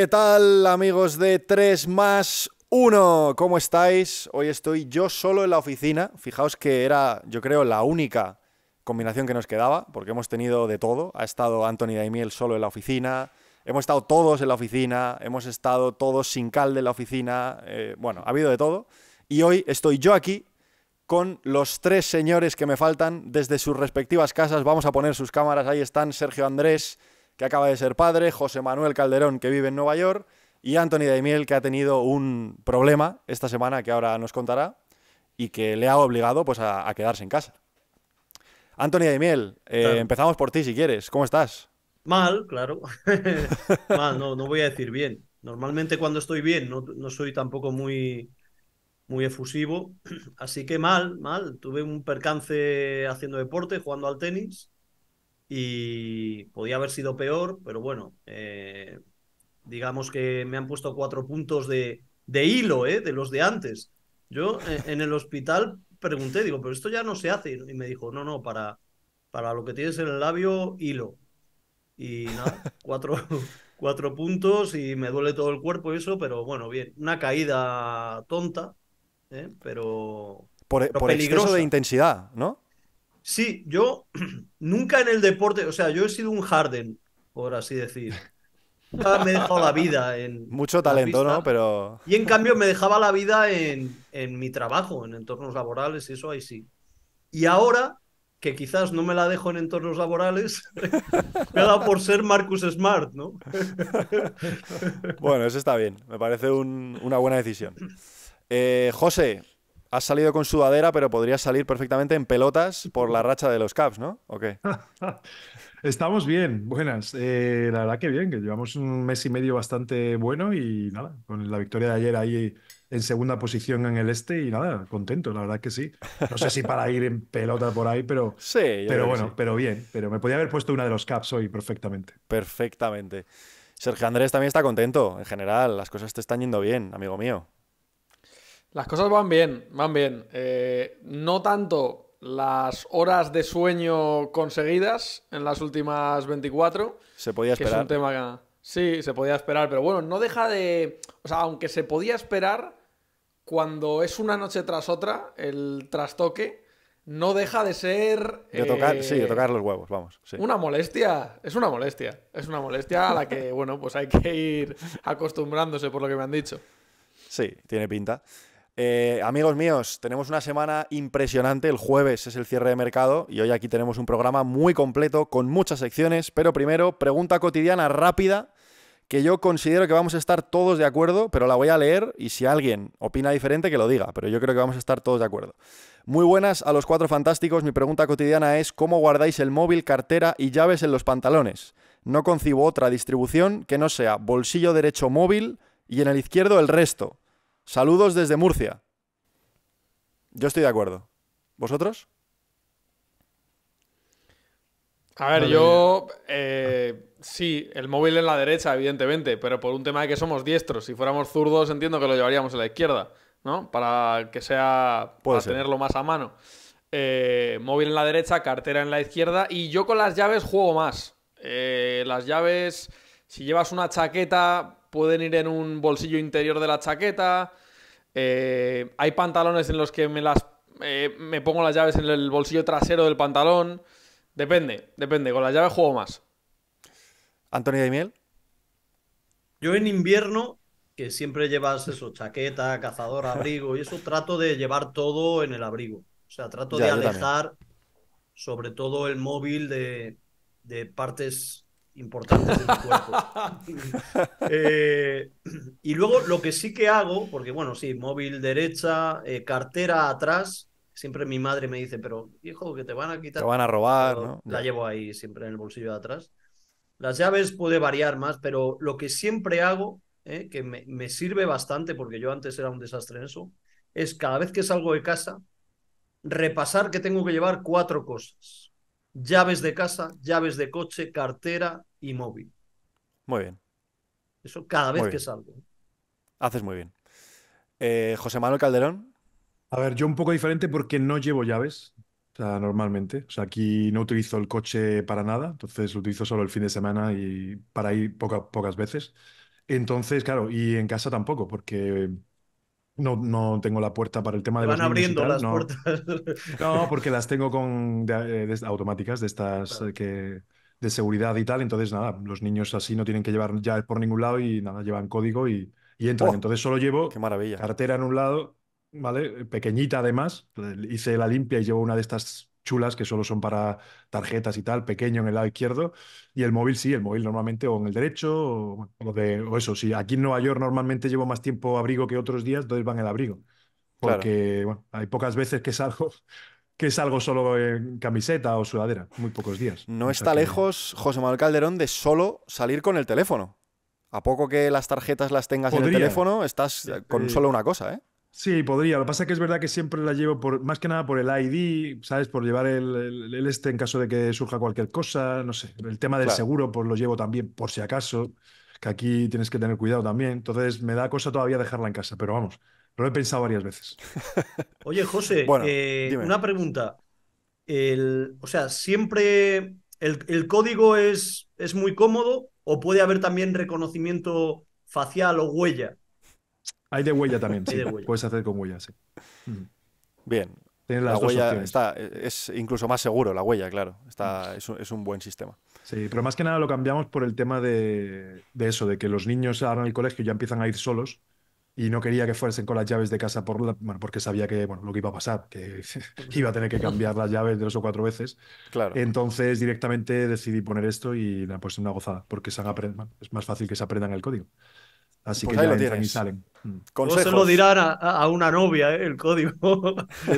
¿Qué tal amigos de 3 más 1? ¿Cómo estáis? Hoy estoy yo solo en la oficina. Fijaos que era, yo creo, la única combinación que nos quedaba, porque hemos tenido de todo. Ha estado Anthony Daimiel solo en la oficina, hemos estado todos en la oficina, hemos estado todos sin cal de la oficina, eh, bueno, ha habido de todo. Y hoy estoy yo aquí con los tres señores que me faltan desde sus respectivas casas. Vamos a poner sus cámaras, ahí están Sergio Andrés, que acaba de ser padre, José Manuel Calderón, que vive en Nueva York, y Anthony Daimiel, que ha tenido un problema esta semana que ahora nos contará y que le ha obligado pues, a, quedarse en casa. Anthony Daimiel, eh, empezamos por ti si quieres. ¿Cómo estás? Mal, claro. Mal, no, no voy a decir bien. Normalmente cuando estoy bien no, no soy tampoco muy, muy efusivo. Así que mal, mal. Tuve un percance haciendo deporte, jugando al tenis y podía haber sido peor, pero bueno, eh, digamos que me han puesto cuatro puntos de, hilo, eh, de los de antes. Yo eh, en el hospital pregunté, digo, pero esto ya no se hace. Y me dijo, no, no, para, para lo que tienes en el labio, hilo. Y nada, cuatro, cuatro puntos y me duele todo el cuerpo y eso, pero bueno, bien. Una caída tonta, eh, pero, por, por exceso de intensidad, ¿no? Sí, yo nunca en el deporte, o sea, yo he sido un Harden, por así decir. me he dejado la vida en. Mucho talento, ¿no? Pero. Y en cambio me dejaba la vida en, mi trabajo, en entornos laborales y eso ahí sí. Y ahora, que quizás no me la dejo en entornos laborales, me dado por ser Marcus Smart, ¿no? bueno, eso está bien. Me parece una buena decisión. Eh, José, has salido con sudadera, pero podría salir perfectamente en pelotas por la racha de los Caps, ¿no? ¿O qué? Estamos bien, buenas. Eh, la verdad que bien, que llevamos un mes y medio bastante bueno y nada, con la victoria de ayer ahí en segunda posición en el este y nada, contento, la verdad que sí. No sé si para ir en pelota por ahí, pero, sí, pero bueno, pero bien. Pero me podía haber puesto una de los Caps hoy perfectamente. Perfectamente. Sergio Andrés también está contento, en general, las cosas te están yendo bien, amigo mío. Las cosas van bien, van bien. Eh, no tanto las horas de sueño conseguidas en las últimas 24. Se podía esperar. tema Sí, se podía esperar, pero bueno, no deja de... O sea, aunque se podía esperar, cuando es una noche tras otra, el trastoque no deja de ser. De tocar, sí, de eh, tocar los huevos, vamos. Una molestia, es una molestia. Es una molestia a la que, bueno, pues hay que ir acostumbrándose, por lo que me han dicho. Sí, tiene pinta. Eh, amigos míos, tenemos una semana impresionante. El jueves es el cierre de mercado y hoy aquí tenemos un programa muy completo con muchas secciones. Pero primero, pregunta cotidiana rápida que yo considero que vamos a estar todos de acuerdo, pero la voy a leer y si alguien opina diferente que lo diga, pero yo creo que vamos a estar todos de acuerdo. Muy buenas a los cuatro fantásticos, mi pregunta cotidiana es ¿cómo guardáis el móvil, cartera y llaves en los pantalones? No concibo otra distribución que no sea bolsillo derecho móvil y en el izquierdo el resto. Saludos desde Murcia. Yo estoy de acuerdo. ¿Vosotros? A ver, yo eh, sí, el móvil en la derecha, evidentemente, pero por un tema de que somos diestros. Si fuéramos zurdos, entiendo que lo llevaríamos en la izquierda, ¿no? Para que sea, tenerlo más a mano. Eh, móvil en la derecha, cartera en la izquierda. Y yo con las llaves juego más. Eh, las llaves, si llevas una chaqueta, pueden ir en un bolsillo interior de la chaqueta. Eh, hay pantalones en los que me las eh, me pongo las llaves en el bolsillo trasero del pantalón. Depende, depende. Con las llaves juego más. Antonio de Miel. Yo en invierno, que siempre llevas eso, chaqueta, cazador, abrigo, y eso trato de llevar todo en el abrigo. O sea, trato de alejar sobre todo el móvil de, de partes importantes de mi cuerpo. Eh, y luego lo que sí que hago, porque bueno, sí, móvil derecha, eh, cartera atrás. Siempre mi madre me dice, pero hijo, que te van a quitar. Te van a robar, ¿no? La llevo ahí siempre en el bolsillo de atrás. Las llaves puede variar más, pero lo que siempre hago, eh, que me, me sirve bastante, porque yo antes era un desastre en eso, es cada vez que salgo de casa, repasar que tengo que llevar cuatro cosas. Llaves de casa, llaves de coche, cartera, y móvil. Muy bien. Eso cada vez que salgo. Haces muy bien. Eh, José Manuel Calderón. A ver, yo un poco diferente porque no llevo llaves o sea, normalmente. O sea, aquí no utilizo el coche para nada, entonces lo utilizo solo el fin de semana y para ir poca, pocas veces. Entonces, claro, y en casa tampoco, porque no, no tengo la puerta para el tema de van abriendo las puertas. No, porque las tengo con eh, automáticas, de estas eh, que de seguridad y tal. Entonces, nada, los niños así no tienen que llevar ya por ningún lado y nada, llevan código y, y entran. ¡Oh! Entonces solo llevo cartera en un lado, ¿vale? Pequeñita además. Hice la limpia y llevo una de estas chulas que solo son para tarjetas y tal, pequeño en el lado izquierdo. Y el móvil sí, el móvil normalmente o en el derecho o, de, eso. si aquí en Nueva York normalmente llevo más tiempo abrigo que otros días, entonces van el abrigo. Porque bueno, hay pocas veces que salgo que salgo solo en camiseta o sudadera, muy pocos días. No está lejos José Manuel Calderón de solo salir con el teléfono. A poco que las tarjetas las tengas en el teléfono, estás eh, con solo una cosa, ¿eh? Sí, podría. Lo que pasa es que es verdad que siempre la llevo por, más que nada por el ID, ¿sabes? Por llevar el, este en caso de que surja cualquier cosa, no sé. El tema del seguro, pues lo llevo también por si acaso, que aquí tienes que tener cuidado también. Entonces me da cosa todavía dejarla en casa, pero vamos, lo he pensado varias veces. Oye, José, eh, una pregunta. o sea, siempre el, código es, es muy cómodo o puede haber también reconocimiento facial o huella. Hay de huella también, sí. Puedes hacer con huella, sí. Mm. Mm. Bien. la huella está, es incluso más seguro, la huella, claro. Está, mm. es, un, buen sistema. Sí, pero más que nada lo cambiamos por el tema de, de eso, de que los niños ahora en el colegio ya empiezan a ir solos y no quería que fuesen con las llaves de casa por la, bueno, porque sabía que bueno, lo que iba a pasar, que iba a tener que cambiar las llaves dos o cuatro veces. Claro. Entonces directamente decidí poner esto y la pues una gozada, porque se es más fácil que se aprendan el código. Así pues que ahí y salen. No se lo dirán a, una novia ¿eh? el código.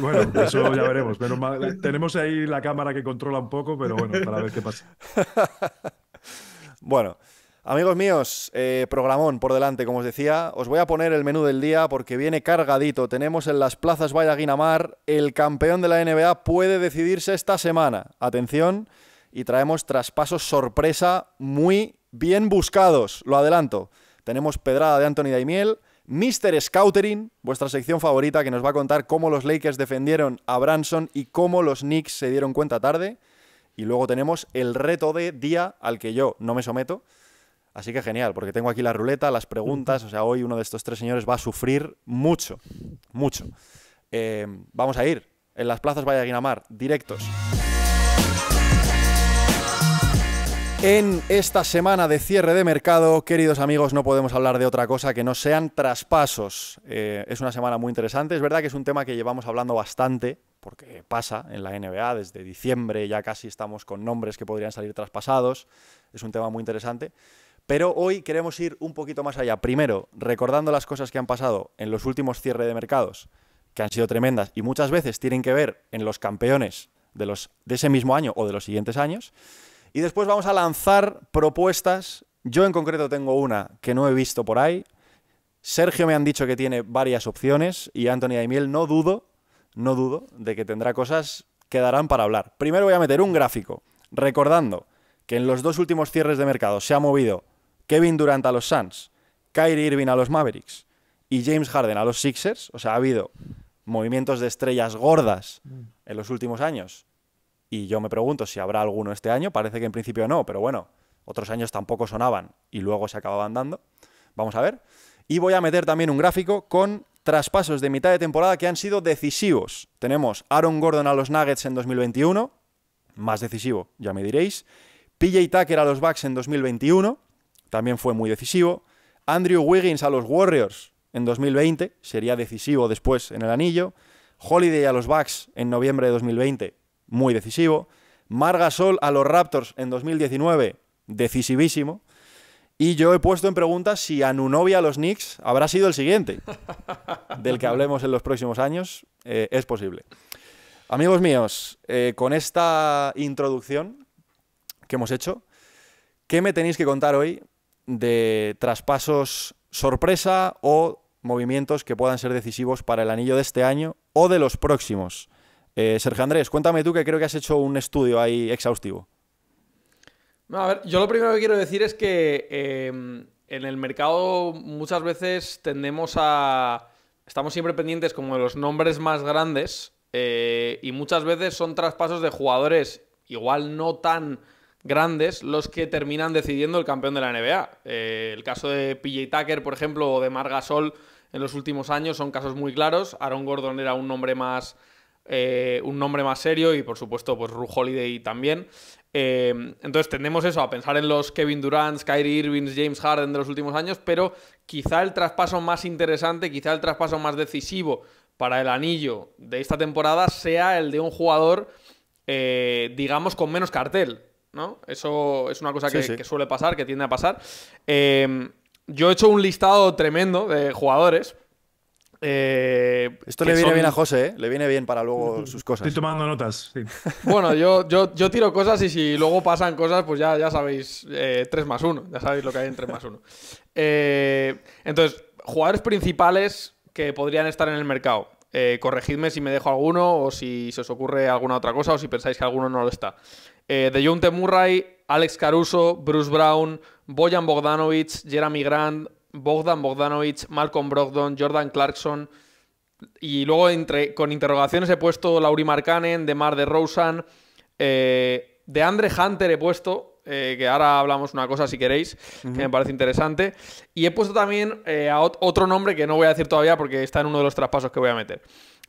bueno, eso ya veremos. Eh, tenemos ahí la cámara que controla un poco, pero bueno, para ver qué pasa. bueno, Amigos míos, eh, programón por delante, como os decía, os voy a poner el menú del día porque viene cargadito. Tenemos en las plazas Valle Guinamar, el campeón de la NBA puede decidirse esta semana. Atención, y traemos traspasos sorpresa muy bien buscados, lo adelanto. Tenemos pedrada de Anthony Daimiel, Mr. Scoutering, vuestra sección favorita que nos va a contar cómo los Lakers defendieron a Branson y cómo los Knicks se dieron cuenta tarde. Y luego tenemos el reto de día al que yo no me someto Así que genial, porque tengo aquí la ruleta, las preguntas. O sea, hoy uno de estos tres señores va a sufrir mucho, mucho. Eh, vamos a ir en las plazas vaya Guinamar, directos. En esta semana de cierre de mercado, queridos amigos, no podemos hablar de otra cosa que no sean traspasos. Eh, es una semana muy interesante. Es verdad que es un tema que llevamos hablando bastante, porque pasa en la NBA desde diciembre, ya casi estamos con nombres que podrían salir traspasados. Es un tema muy interesante. Pero hoy queremos ir un poquito más allá. Primero, recordando las cosas que han pasado en los últimos cierres de mercados, que han sido tremendas y muchas veces tienen que ver en los campeones de, los, de ese mismo año o de los siguientes años. Y después vamos a lanzar propuestas. Yo en concreto tengo una que no he visto por ahí. Sergio me han dicho que tiene varias opciones y Anthony miel no dudo, no dudo de que tendrá cosas que darán para hablar. Primero voy a meter un gráfico recordando que en los dos últimos cierres de mercado se ha movido Kevin Durant a los Suns, Kyrie Irving a los Mavericks y James Harden a los Sixers, o sea, ha habido movimientos de estrellas gordas mm. en los últimos años. Y yo me pregunto si habrá alguno este año, parece que en principio no, pero bueno, otros años tampoco sonaban y luego se acababan dando. Vamos a ver. Y voy a meter también un gráfico con traspasos de mitad de temporada que han sido decisivos. Tenemos Aaron Gordon a los Nuggets en 2021, más decisivo, ya me diréis. PJ Tucker a los Bucks en 2021, también fue muy decisivo. Andrew Wiggins a los Warriors en 2020, sería decisivo después en el anillo. Holiday a los Bucks en noviembre de 2020, muy decisivo. Marga Sol a los Raptors en 2019, decisivísimo. Y yo he puesto en pregunta si Nunovia a los Knicks habrá sido el siguiente, del que hablemos en los próximos años. Eh, es posible. Amigos míos, eh, con esta introducción que hemos hecho, ¿qué me tenéis que contar hoy de traspasos sorpresa o movimientos que puedan ser decisivos para el anillo de este año o de los próximos. Eh, Sergio Andrés, cuéntame tú que creo que has hecho un estudio ahí exhaustivo. a ver, yo lo primero que quiero decir es que em, en el mercado muchas veces tendemos a... Estamos siempre pendientes como de los nombres más grandes eh, y muchas veces son traspasos de jugadores igual no tan grandes los que terminan decidiendo el campeón de la NBA. Eh, el caso de PJ Tucker, por ejemplo, o de Sol en los últimos años son casos muy claros. Aaron Gordon era un nombre más, eh, un nombre más serio y, por supuesto, pues Ru Holiday también. Eh, entonces tendemos eso, a pensar en los Kevin Durant, Kyrie Irving, James Harden de los últimos años, pero quizá el traspaso más interesante, quizá el traspaso más decisivo para el anillo de esta temporada sea el de un jugador, digamos, con menos cartel ¿no? Eso es una cosa que, suele pasar, que tiende a pasar. Eh, yo he hecho un listado tremendo de jugadores. Eh, Esto le viene bien a José, ¿eh? le viene bien para luego sus cosas. Estoy tomando notas. Bueno, yo, yo, tiro cosas y si luego pasan cosas, pues ya, ya sabéis, 3 más 1, ya sabéis lo que hay en 3 más 1. entonces, jugadores principales que podrían estar en el mercado. corregidme si me dejo alguno o si se os ocurre alguna otra cosa o si pensáis que alguno no lo está. Eh, de John Murray, Alex Caruso, Bruce Brown, Boyan Bogdanovic, Jeremy Grant, Bogdan Bogdanovic, Malcolm Brogdon, Jordan Clarkson. Y luego con interrogaciones he puesto Lauri de Mar de Rosen, eh, de Andre Hunter he puesto, eh, que ahora hablamos una cosa si queréis, que me parece interesante. Y he puesto también a otro nombre que no voy a decir todavía porque está en uno de los traspasos que voy a meter.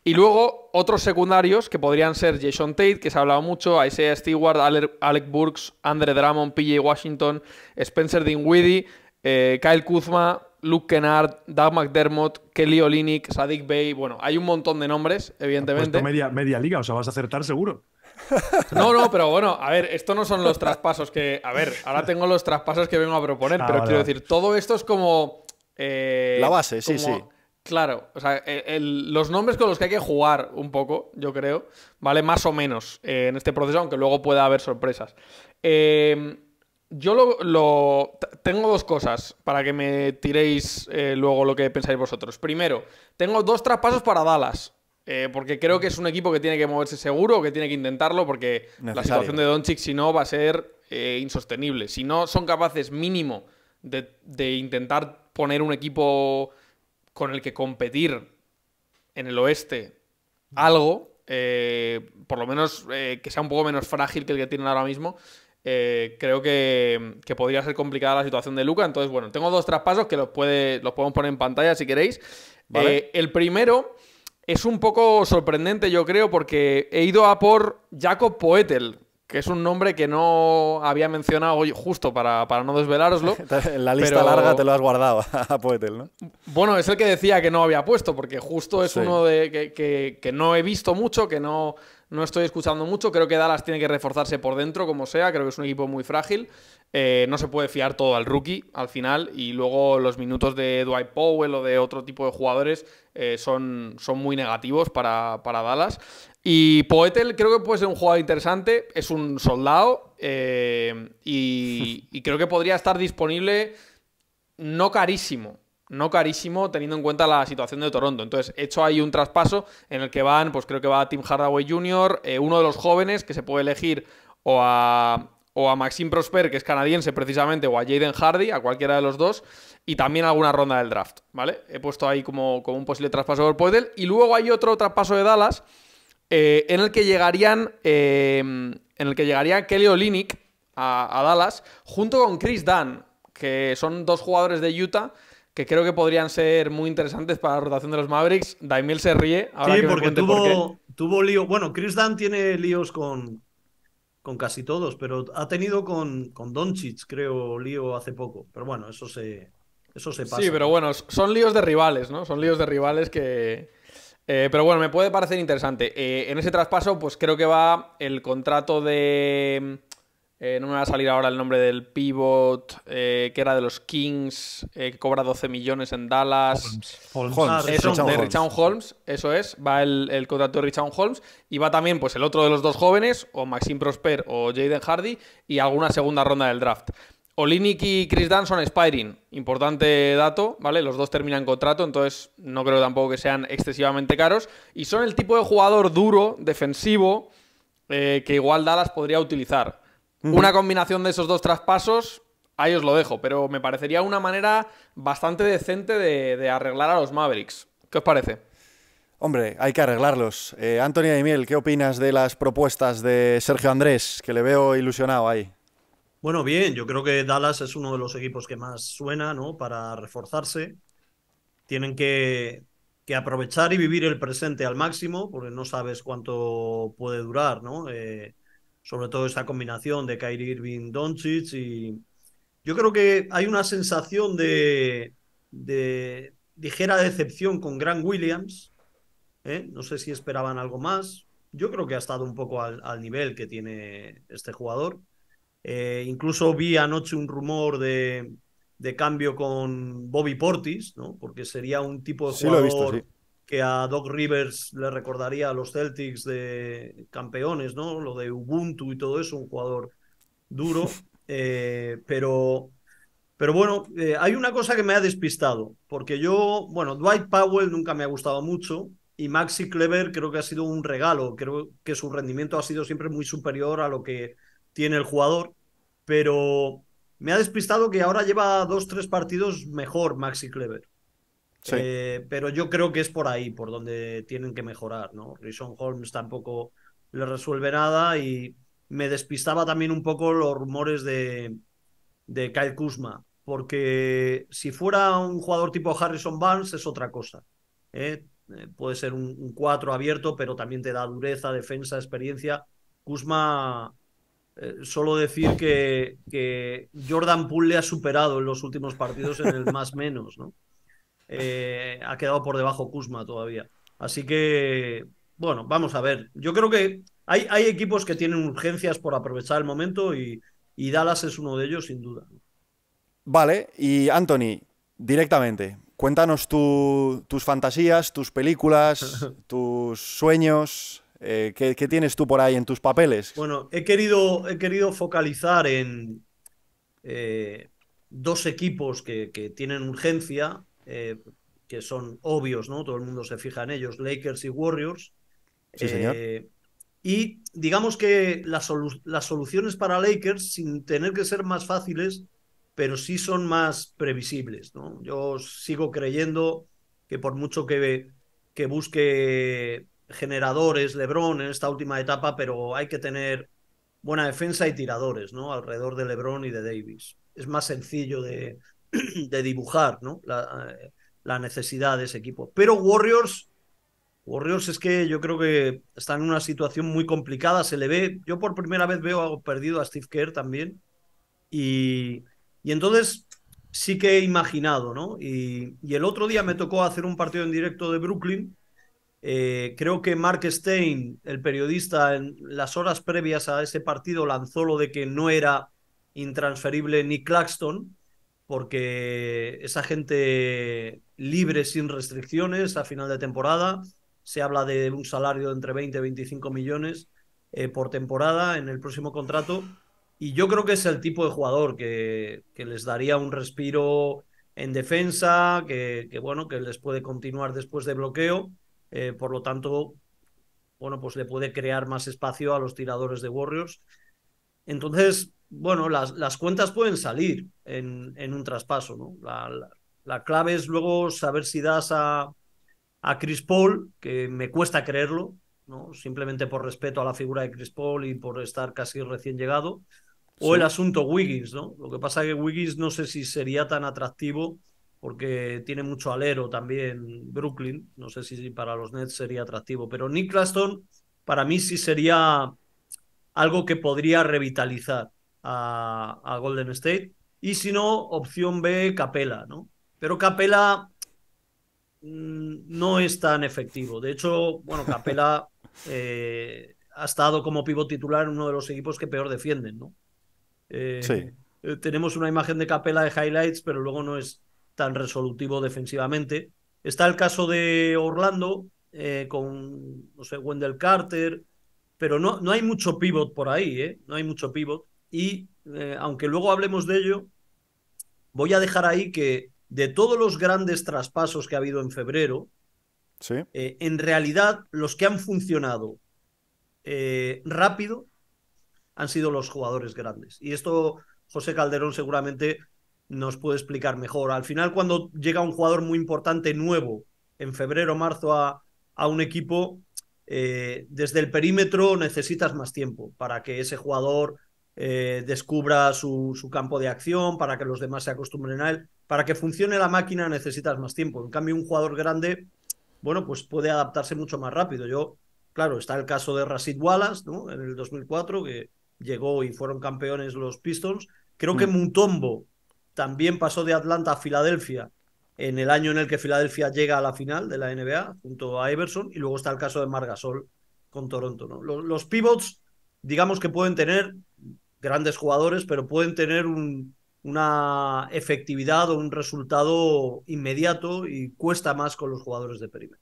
Y luego otros secundarios que podrían ser Jason Tate, que se ha hablado mucho, Isaiah Stewart, Alec Burks, Andre Drummond, PJ Washington, Spencer Dinwiddie, eh, Kyle Kuzma, Luke Kennard, Doug McDermott, Kelly Olinick, Sadik Bay. Bueno, hay un montón de nombres, evidentemente. Media, media liga, o sea, vas a acertar seguro. No, no, pero bueno, a ver, esto no son los traspasos que. A ver, ahora tengo los traspasos que vengo a proponer, ah, pero quiero decir, todo esto es como. Eh, la base, sí, sí. Claro, o sea, e, los nombres con los que hay que jugar un poco, yo creo, ¿vale? Más o menos eh, en este proceso, aunque luego pueda haber sorpresas. Em, yo lo, tengo dos cosas para que me tiréis eh, luego lo que pensáis vosotros. Primero, tengo dos traspasos para Dallas. Eh, porque creo que es un equipo que tiene que moverse seguro, que tiene que intentarlo, porque la situación de Doncic, si no, va a ser insostenible. Si no son capaces mínimo de, intentar poner un equipo con el que competir en el oeste algo, eh, por lo menos eh, que sea un poco menos frágil que el que tienen ahora mismo, eh, creo que, podría ser complicada la situación de Luca. Entonces, bueno, tengo dos traspasos que los, puede, podemos poner en pantalla si queréis. el primero es un poco sorprendente, yo creo, porque he ido a por Jacob Poetel, que es un nombre que no había mencionado justo para, para no desvelároslo. en la lista larga te lo has guardado a Poetel, ¿no? Bueno, es el que decía que no había puesto, porque justo es uno de, que, no he visto mucho, que no, no estoy escuchando mucho. Creo que Dallas tiene que reforzarse por dentro, como sea. Creo que es un equipo muy frágil. Eh, no se puede fiar todo al rookie al final y luego los minutos de Dwight Powell o de otro tipo de jugadores eh, son, son muy negativos para, para Dallas. Y Poetel creo que puede ser un jugador interesante, es un soldado eh, y, creo que podría estar disponible no carísimo, no carísimo teniendo en cuenta la situación de Toronto. Entonces, hecho ahí un traspaso en el que van, pues creo que va a Tim Hardaway Jr., eh, uno de los jóvenes que se puede elegir o a, o a Maxime Prosper, que es canadiense precisamente, o a Jaden Hardy, a cualquiera de los dos, y también alguna ronda del draft, ¿vale? He puesto ahí como, como un posible traspaso por Poetel. Y luego hay otro traspaso de Dallas eh, en el que llegarían, em, en el que llegaría Kelly Olynyk a, Dallas junto con Chris Dunn, que son dos jugadores de Utah que creo que podrían ser muy interesantes para la rotación de los Mavericks. Daimiel se ríe. Ahora sí, porque tuvo, por tuvo lío. Bueno, Chris Dunn tiene líos con, con casi todos, pero ha tenido con, con Doncic, creo, lío hace poco. Pero bueno, eso se, eso se pasa. Sí, pero bueno, son líos de rivales, ¿no? Son líos de rivales que, eh, pero bueno, me puede parecer interesante. Eh, en ese traspaso, pues creo que va el contrato de. Mm, eh, no me va a salir ahora el nombre del pivot, que era de los Kings, que cobra 12 millones en Dallas. Holmes. Eso, ah, de Richard Holmes. eso es. Va el, contrato de Richard Holmes. Y va también pues, el otro de los dos jóvenes, o Maxim Prosper o Jaden Hardy, y alguna segunda ronda del draft. Olinik y Chris Dunn son importante dato, ¿vale? Los dos terminan contrato, entonces no creo tampoco que sean excesivamente caros. Y son el tipo de jugador duro, defensivo, eh, que igual Dallas podría utilizar. Una combinación de esos dos traspasos, ahí os lo dejo, pero me parecería una manera bastante decente de, arreglar a los Mavericks. ¿Qué os parece? Hombre, hay que arreglarlos. Eh, Antonio y miel ¿qué opinas de las propuestas de Sergio Andrés? Que le veo ilusionado ahí. Bueno, bien, yo creo que Dallas es uno de los equipos que más suena, ¿no? Para reforzarse. Tienen que, aprovechar y vivir el presente al máximo, porque no sabes cuánto puede durar, ¿no? Eh, sobre todo esa combinación de Kyrie Irving Doncic y yo creo que hay una sensación de, ligera decepción con Grant Williams. ¿eh? No sé si esperaban algo más. Yo creo que ha estado un poco al nivel que tiene este jugador. Eh, incluso vi anoche un rumor de, cambio con Bobby Portis, ¿no? porque sería un tipo de jugador que a Doc Rivers le recordaría a los Celtics de campeones, ¿no? lo de Ubuntu y todo eso, un jugador duro. Eh, pero, pero bueno, eh, hay una cosa que me ha despistado, porque yo, bueno, Dwight Powell nunca me ha gustado mucho, y Maxi Clever creo que ha sido un regalo, creo que su rendimiento ha sido siempre muy superior a lo que tiene el jugador, pero me ha despistado que ahora lleva dos, tres partidos mejor Maxi Clever. Eh, pero yo creo que es por ahí, por donde tienen que mejorar, ¿no? Rison Holmes tampoco le resuelve nada y me despistaba también un poco los rumores de, de Kyle Kuzma, porque si fuera un jugador tipo Harrison Barnes es otra cosa. ¿eh? Eh, puede ser un, un 4 abierto, pero también te da dureza, defensa, experiencia. Kuzma eh, solo decir que, Jordan Poole ha superado en los últimos partidos en el más menos, ¿no? Eh, ha quedado por debajo Kuzma todavía. Así que, bueno, vamos a ver. Yo creo que hay, equipos que tienen urgencias por aprovechar el momento y, Dallas es uno de ellos, sin duda. Vale, y Anthony, directamente, cuéntanos tus fantasías, tus películas, tus sueños. Eh, ¿qué, tienes tú por ahí en tus papeles? Bueno, he querido, he querido focalizar en eh, dos equipos que, tienen urgencia, eh, que son obvios, ¿no? Todo el mundo se fija en ellos, Lakers y Warriors. Sí, señor. Y digamos que las, soluciones para Lakers, sin tener que ser más fáciles, pero sí son más previsibles. ¿no? Yo sigo creyendo que por mucho que, que busque generadores LeBron en esta última etapa, pero hay que tener buena defensa y tiradores, ¿no? Alrededor de LeBron y de Davis. Es más sencillo de, dibujar, ¿no? Eh, la, necesidad de ese equipo. Pero Warriors, Warriors es que yo creo que Están en una situación muy complicada. Se le ve, yo por primera vez veo perdido a Steve Kerr también. Y, entonces sí que he imaginado, ¿no? y el otro día me tocó hacer un partido en directo de Brooklyn eh, creo que Mark Stein, el periodista, en las horas previas a ese partido lanzó lo de que no era intransferible ni Claxton, porque esa gente libre sin restricciones a final de temporada, se habla de un salario de entre 20 y 25 millones eh, por temporada en el próximo contrato, y yo creo que es el tipo de jugador que, les daría un respiro en defensa, que bueno, que les puede continuar después de bloqueo eh, por lo tanto, bueno, pues le puede crear más espacio a los tiradores de Warriors. Entonces, bueno, las, las cuentas pueden salir en, un traspaso, ¿no? La, clave es luego saber si das a, Chris Paul, que me cuesta creerlo, ¿no? Simplemente por respeto a la figura de Chris Paul y por estar casi recién llegado, o el asunto Wiggins, ¿no? Lo que pasa es que Wiggins no sé si sería tan atractivo porque tiene mucho alero también Brooklyn. No sé si para los Nets sería atractivo, pero Nick Claston para mí sí sería algo que podría revitalizar a, Golden State. Y si no, opción B, Capela, ¿no? Pero Capela mm, no es tan efectivo. De hecho, bueno, Capela eh, ha estado como pivot titular en uno de los equipos que peor defienden, ¿no? Eh, eh, tenemos una imagen de Capela de highlights, pero luego no es tan resolutivo defensivamente. Está el caso de Orlando eh, con, no sé, Wendell Carter, pero no, no hay mucho pivot por ahí, ¿eh? No hay mucho pivot. Y eh, aunque luego hablemos de ello, voy a dejar ahí que de todos los grandes traspasos que ha habido en febrero, en realidad los que han funcionado rápido han sido los jugadores grandes. Y esto José Calderón seguramente nos puede explicar mejor. Al final, cuando llega un jugador muy importante nuevo en febrero o marzo a, un equipo, eh, desde el perímetro necesitas más tiempo para que ese jugador eh, descubra su, campo de acción, para que los demás se acostumbren a él. Para que funcione la máquina necesitas más tiempo. En cambio, un jugador grande, bueno, pues puede adaptarse mucho más rápido. Yo, claro, está el caso de Rasid Wallace, ¿no? En el 2004, que llegó y fueron campeones los Pistons. Creo que mm. Mutombo también pasó de Atlanta a Filadelfia en el año en el que Filadelfia llega a la final de la NBA junto a Everson y luego está el caso de Margasol con Toronto. Los, pivots, digamos que pueden tener grandes jugadores, pero pueden tener una efectividad o un resultado inmediato y cuesta más con los jugadores de perímetro.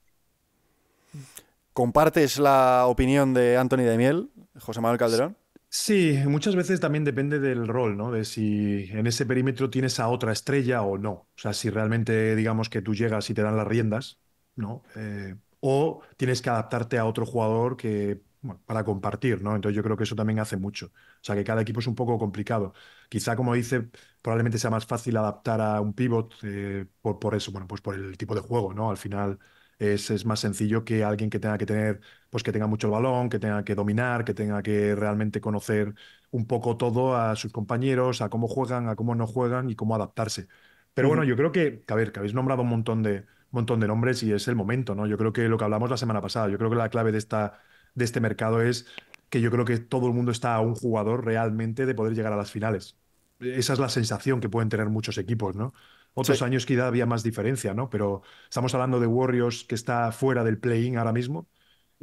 ¿Compartes la opinión de Anthony Miel, José Manuel Calderón? Sí, muchas veces también depende del rol, ¿no? De si en ese perímetro tienes a otra estrella o no. O sea, si realmente digamos que tú llegas y te dan las riendas, ¿no? Eh, o tienes que adaptarte a otro jugador que bueno, para compartir, ¿no? Entonces yo creo que eso también hace mucho. O sea, que cada equipo es un poco complicado. Quizá, como dice, probablemente sea más fácil adaptar a un pivot eh, por, eso, bueno, pues por el tipo de juego, ¿no? Al final es más sencillo que alguien que tenga que tener pues que tenga mucho el balón, que tenga que dominar, que tenga que realmente conocer un poco todo a sus compañeros, a cómo juegan, a cómo no juegan y cómo adaptarse. Pero bueno, yo creo que, a ver, que habéis nombrado un montón de, montón de nombres y es el momento, ¿no? Yo creo que lo que hablamos la semana pasada, yo creo que la clave de, esta, de este mercado es que yo creo que todo el mundo está a un jugador realmente de poder llegar a las finales. Esa es la sensación que pueden tener muchos equipos, ¿no? Otros años quizá había más diferencia, ¿no? Pero estamos hablando de Warriors que está fuera del play-in ahora mismo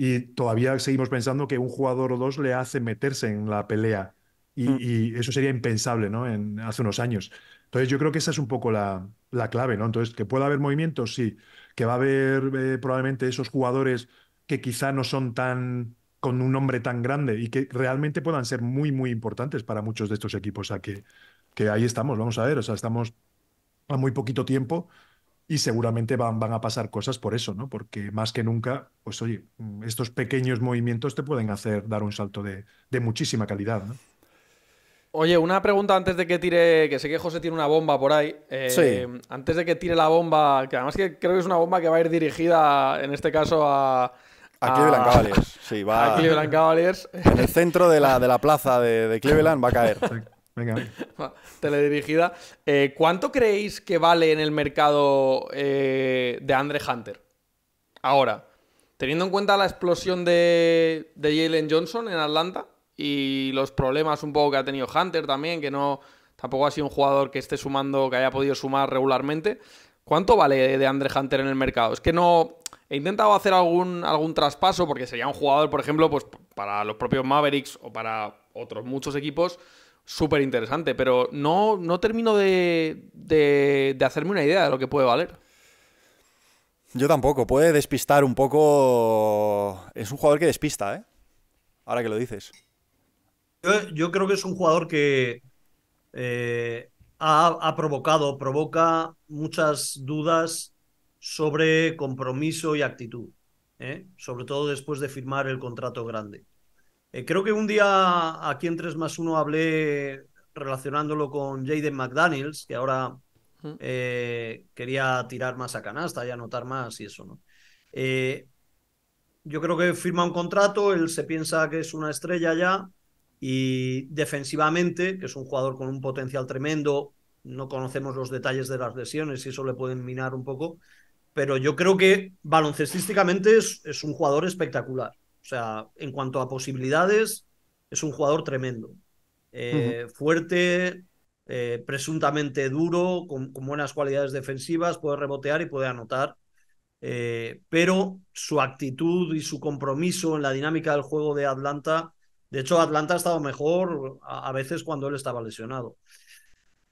y todavía seguimos pensando que un jugador o dos le hace meterse en la pelea. Mm. Y, eso sería impensable, ¿no? En, hace unos años. Entonces yo creo que esa es un poco la, la clave, ¿no? Entonces, que pueda haber movimientos, sí. Que va a haber eh, probablemente esos jugadores que quizá no son tan con un nombre tan grande y que realmente puedan ser muy, muy importantes para muchos de estos equipos. O que, que ahí estamos, vamos a ver, o sea, estamos a muy poquito tiempo y seguramente van, van a pasar cosas por eso, ¿no? Porque más que nunca, pues oye, mm, estos pequeños movimientos te pueden hacer dar un salto de, de muchísima calidad, ¿no? Oye, una pregunta antes de que tire, que sé que José tiene una bomba por ahí. Eh, sí. Antes de que tire la bomba, que además que creo que es una bomba que va a ir dirigida, en este caso, a, a Cleveland Cavaliers. Sí, va. A Cleveland Cavaliers. En el centro de la, de la plaza de, de, Cleveland va a caer. Venga. Teledirigida. Eh, ¿Cuánto creéis que vale en el mercado eh, de Andre Hunter? Ahora, teniendo en cuenta la explosión de, Jalen Johnson en Atlanta y los problemas un poco que ha tenido Hunter también, que no tampoco ha sido un jugador que esté sumando, que haya podido sumar regularmente. ¿Cuánto vale de Andre Hunter en el mercado? Es que no. He intentado hacer algún, algún traspaso porque sería un jugador, por ejemplo, pues para los propios Mavericks o para otros muchos equipos súper interesante, pero no, no termino de, hacerme una idea de lo que puede valer. Yo tampoco, puede despistar un poco. Es un jugador que despista, ¿eh? Ahora que lo dices. Yo, creo que es un jugador que eh, ha, ha provocado, provoca muchas dudas sobre compromiso y actitud, ¿eh? sobre todo después de firmar el contrato grande. Eh, creo que un día aquí en 3 más 1 hablé relacionándolo con Jaden McDaniels, que ahora eh, quería tirar más a canasta y anotar más y eso, ¿no? Eh, yo creo que firma un contrato, él se piensa que es una estrella ya y defensivamente, que es un jugador con un potencial tremendo, no conocemos los detalles de las lesiones y eso le pueden minar un poco, pero yo creo que baloncestísticamente es un jugador espectacular. O sea, en cuanto a posibilidades, es un jugador tremendo. Eh, fuerte, eh, presuntamente duro, con, buenas cualidades defensivas, puede rebotear y puede anotar. Eh, pero su actitud y su compromiso en la dinámica del juego de Atlanta, de hecho Atlanta ha estado mejor a, a veces cuando él estaba lesionado.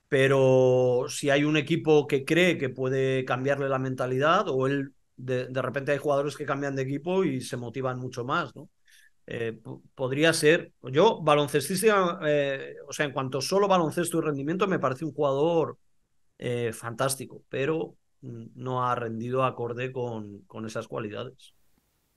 Pero si hay un equipo que cree que puede cambiarle la mentalidad o él de, repente hay jugadores que cambian de equipo y se motivan mucho más, ¿no? Eh, podría ser, yo baloncestista, eh, o sea, en cuanto solo baloncesto y rendimiento, me parece un jugador eh, fantástico, pero no ha rendido acorde con, con esas cualidades.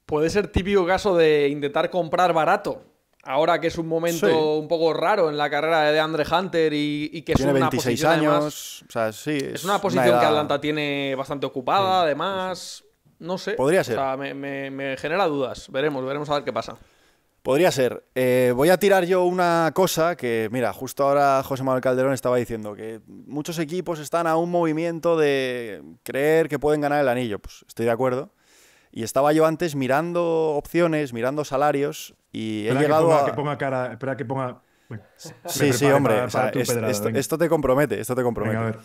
Puede ser típico caso de intentar comprar barato, ahora que es un momento un poco raro en la carrera de Andre Hunter y, que tiene 26 años, es, una posición que Atlanta tiene bastante ocupada, además no sé. Podría ser. O sea, me, genera dudas. Veremos, veremos a ver qué pasa. Podría ser. Eh, voy a tirar yo una cosa que, mira, justo ahora José Manuel Calderón estaba diciendo que muchos equipos están a un movimiento de creer que pueden ganar el anillo. Pues estoy de acuerdo. Y estaba yo antes mirando opciones, mirando salarios y he llegado a... Que ponga cara, espera que ponga... sí, sí, hombre. esto, te compromete, esto te compromete.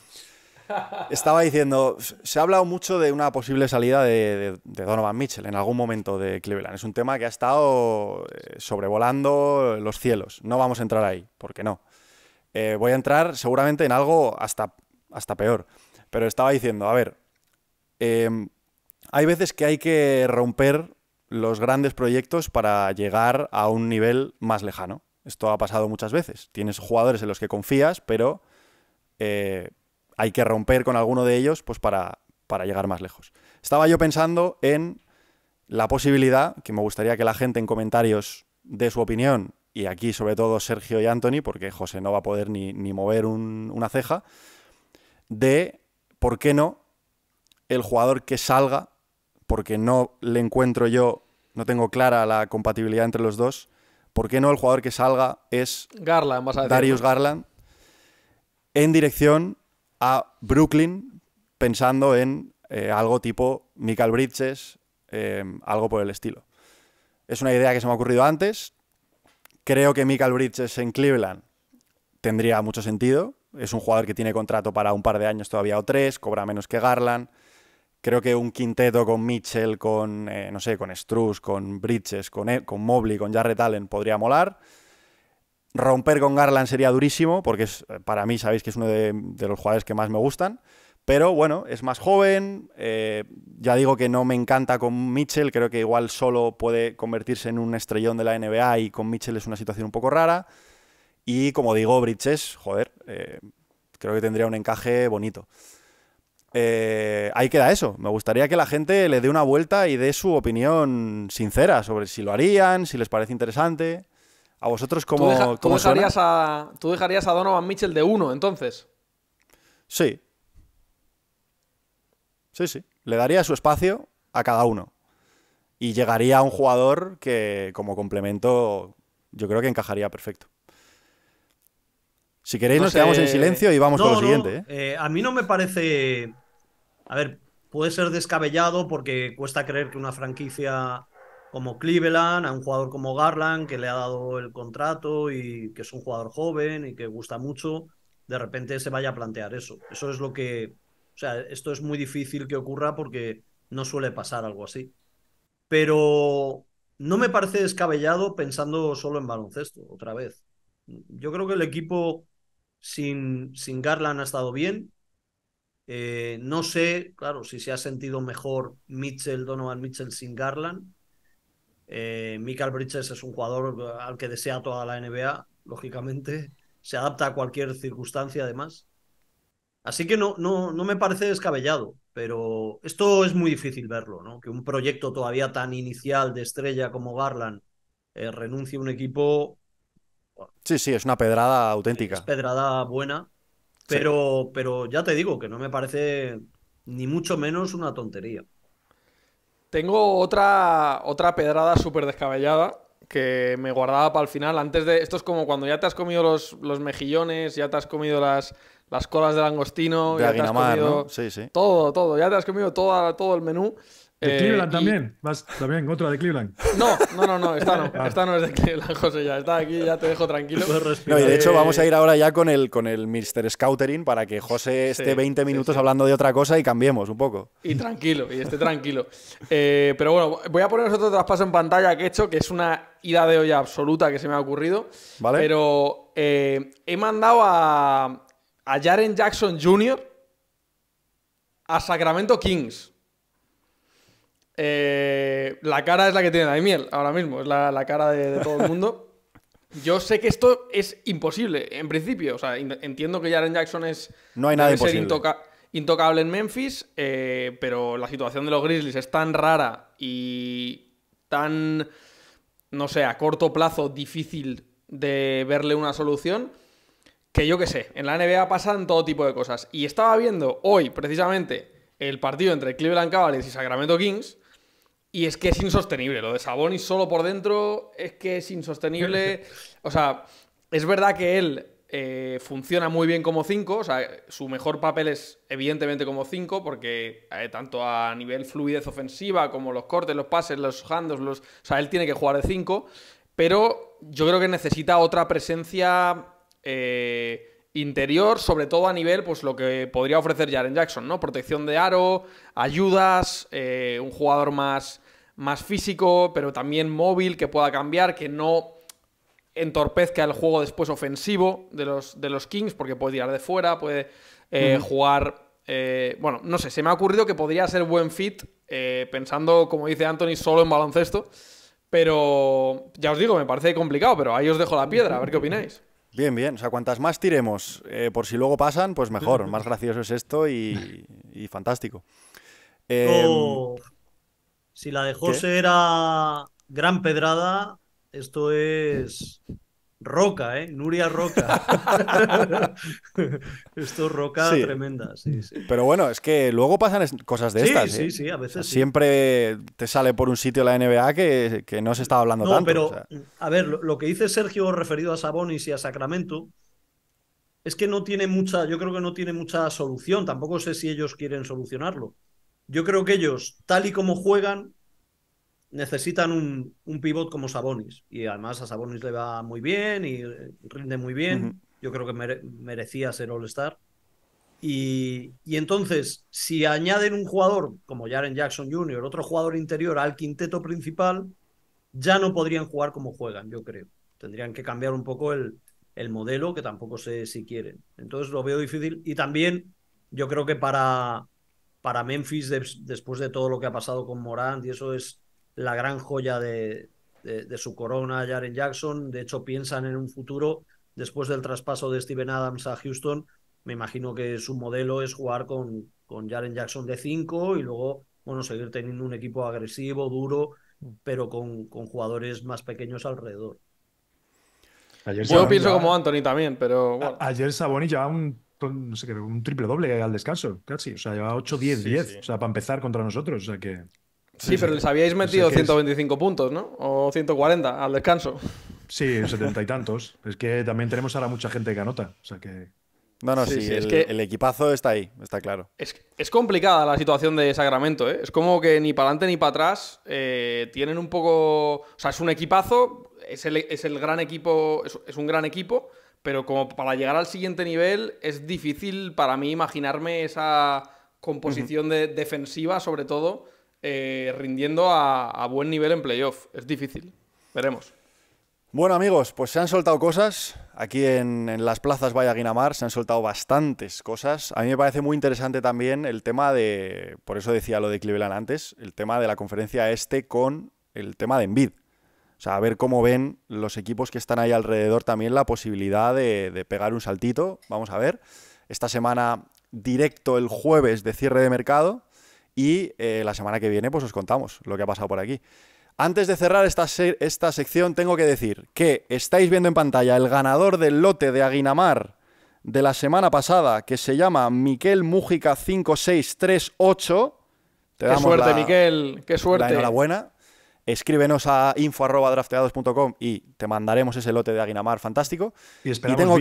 Estaba diciendo, se ha hablado mucho de una posible salida de, Donovan Mitchell en algún momento de Cleveland. Es un tema que ha estado eh, sobrevolando los cielos. No vamos a entrar ahí, ¿Por qué no. Eh, voy a entrar seguramente en algo hasta, hasta peor. Pero estaba diciendo, a ver, em, hay veces que hay que romper los grandes proyectos para llegar a un nivel más lejano. Esto ha pasado muchas veces. Tienes jugadores en los que confías, pero... Eh, hay que romper con alguno de ellos pues para, para llegar más lejos. Estaba yo pensando en la posibilidad, que me gustaría que la gente en comentarios dé su opinión, y aquí sobre todo Sergio y Anthony, porque José no va a poder ni, mover una ceja, de por qué no el jugador que salga, porque no le encuentro yo, no tengo clara la compatibilidad entre los dos, por qué no el jugador que salga es Garland, Darius Garland en dirección a Brooklyn pensando en eh, algo tipo Michael Bridges, eh, algo por el estilo. Es una idea que se me ha ocurrido antes. Creo que Michael Bridges en Cleveland tendría mucho sentido. Es un jugador que tiene contrato para un par de años todavía o tres, cobra menos que Garland. Creo que un quinteto con Mitchell, con, eh, no sé, con Struz, con Bridges, con, e, con Mobley, con Jarrett Allen podría molar. Romper con Garland sería durísimo, porque es, eh, para mí sabéis que es uno de, los jugadores que más me gustan. Pero bueno, es más joven. Eh, ya digo que no me encanta con Mitchell. Creo que igual solo puede convertirse en un estrellón de la NBA y con Mitchell es una situación un poco rara. Y como digo, Bridges, joder, eh, creo que tendría un encaje bonito. ahí queda eso. Me gustaría que la gente le dé una vuelta y dé su opinión sincera sobre si lo harían, si les parece interesante. ¿A vosotros cómo, ¿Tú, dejarías A, ¿Tú dejarías a Donovan Mitchell de uno, entonces? Sí. Sí, sí. Le daría su espacio a cada uno. Y llegaría a un jugador que, como complemento, yo creo que encajaría perfecto. Si queréis, nos quedamos en silencio y vamos con lo siguiente. ¿eh? Eh, a mí no me parece. A ver, puede ser descabellado porque cuesta creer que una franquicia como Cleveland, a un jugador como Garland, que le ha dado el contrato y que es un jugador joven y que gusta mucho, de repente se vaya a plantear eso. Eso es lo que... O sea, esto es muy difícil que ocurra porque no suele pasar algo así. Pero no me parece descabellado pensando solo en baloncesto, otra vez. Yo creo que el equipo sin, Garland ha estado bien. Eh, no sé, claro, si se ha sentido mejor Mitchell, Donovan Mitchell sin Garland eh, Michael Bridges es un jugador eh, al que desea toda la NBA, lógicamente. Se adapta a cualquier circunstancia, además. Así que no, no, no me parece descabellado, pero esto es muy difícil verlo, ¿no? Que un proyecto todavía tan inicial de estrella como Garland eh, renuncie a un equipo. sí, sí, es una pedrada auténtica. Es pedrada buena, pero, pero ya te digo que no me parece ni mucho menos una tontería. Tengo otra, otra pedrada súper descabellada que me guardaba para el final. Antes de. Esto es como cuando ya te has comido los, los mejillones, ya te has comido las, las colas de langostino, ya te has comido. Todo, todo. Ya te has comido todo el menú. De eh, Cleveland también. Vas también otra de Cleveland. No, no, no, no, esta no. Ah. Esta no es de Cleveland, José. Ya está aquí, ya te dejo tranquilo. No, de hecho, eh, vamos a ir ahora ya con el, con el Mr. Scoutering para que José esté 20 minutos hablando de otra cosa y cambiemos un poco. Y tranquilo, y esté tranquilo. Eh, pero bueno, voy a poner otro traspaso en pantalla que he hecho, que es una idea de olla absoluta que se me ha ocurrido. Pero he mandado a, a Jaren Jackson Jr. a Sacramento Kings. Eh, la cara es la que tiene Daimiel ahora mismo, es la, cara de, todo el mundo. Yo sé que esto es imposible, en principio. O sea, entiendo que Jaren Jackson es. No hay intocable en Memphis, eh, pero la situación de los Grizzlies es tan rara y tan. No sé, a corto plazo difícil de verle una solución. Que yo qué sé, en la NBA pasan todo tipo de cosas. Y estaba viendo hoy, precisamente, el partido entre Cleveland Cavaliers y Sacramento Kings. Y es que es insostenible. Lo de Sabonis solo por dentro es que es insostenible. O sea, es verdad que él eh, funciona muy bien como 5. O sea, su mejor papel es evidentemente como 5, porque eh, tanto a nivel fluidez ofensiva como los cortes, los pases, los handles, los... o sea, él tiene que jugar de 5. Pero yo creo que necesita otra presencia eh, interior, sobre todo a nivel, pues lo que podría ofrecer Jaren Jackson, ¿no? Protección de aro, ayudas, un jugador más más físico, pero también móvil, que pueda cambiar, que no entorpezca el juego después ofensivo de los, de los Kings, porque puede tirar de fuera, puede eh, jugar... Eh, bueno, no sé, se me ha ocurrido que podría ser buen fit, eh, pensando, como dice Anthony, solo en baloncesto, pero ya os digo, me parece complicado, pero ahí os dejo la piedra, a ver qué opináis. Bien, bien. O sea, cuantas más tiremos, por si luego pasan, pues mejor. Más gracioso es esto y, fantástico. Oh. Em, si la de José era gran pedrada, esto es roca, ¿eh? Nuria Roca. esto es roca tremenda, Pero bueno, es que luego pasan cosas de estas. Sí, ¿eh? sí, a veces. Siempre te sale por un sitio la NBA que, no se está hablando no, tanto. Pero, a ver, lo, que dice Sergio referido a Sabonis y a Sacramento. Es que no tiene mucha, yo creo que no tiene mucha solución, tampoco sé si ellos quieren solucionarlo. Yo creo que ellos, tal y como juegan, necesitan un, pivot como Sabonis. Y además a Sabonis le va muy bien y eh, rinde muy bien. Yo creo que merecía ser All-Star. Y, entonces, si añaden un jugador como Jaren Jackson Jr., otro jugador interior al quinteto principal, ya no podrían jugar como juegan, yo creo. Tendrían que cambiar un poco el, el modelo, que tampoco sé si quieren. Entonces lo veo difícil. Y también yo creo que para, para Memphis, después de todo lo que ha pasado con Morant, y eso es la gran joya de, su corona, Jaren Jackson. De hecho, piensan en un futuro, después del traspaso de Steven Adams a Houston, me imagino que su modelo es jugar con, con Jaren Jackson de 5 y luego, bueno, seguir teniendo un equipo agresivo, duro, pero con, con jugadores más pequeños alrededor. Yo pienso como Anthony también, pero... Ayer Saboni llevaba un no sé qué, un triple doble al descanso, casi. O sea, llevaba 8, 10, 10. O sea, para empezar contra nosotros. O que. Sí, pero les habíais metido 125 puntos, ¿no? O 140 al descanso. Sí, 70 y tantos. es que también tenemos ahora mucha gente que anota. O sea que. No, no, sí, es que el equipazo está ahí, está claro. Es, complicada la situación de Sacramento, ¿eh? Es como que ni para adelante ni para atrás eh, tienen un poco. O sea, es un equipazo, es el, gran equipo, es, un gran equipo, pero como para llegar al siguiente nivel es difícil para mí imaginarme esa composición de defensiva, sobre todo, eh, rindiendo a, buen nivel en playoff. Es difícil. Veremos. Bueno amigos, pues se han soltado cosas. Aquí en, las plazas vaya se han soltado bastantes cosas. A mí me parece muy interesante también el tema de, por eso decía lo de Cleveland antes, el tema de la conferencia este con el tema de Envid a ver cómo ven los equipos que están ahí alrededor también la posibilidad de, pegar un saltito. Vamos a ver. Esta semana directo el jueves de cierre de mercado y eh, la semana que viene pues os contamos lo que ha pasado por aquí. Antes de cerrar esta, esta sección tengo que decir que estáis viendo en pantalla el ganador del lote de Aguinamar de la semana pasada que se llama Miquel Mújica 5638. Te Qué suerte, Miquel. Qué suerte. enhorabuena escríbenos a info.drafteados.com y te mandaremos ese lote de Aguinamar fantástico. Y esperamos tengo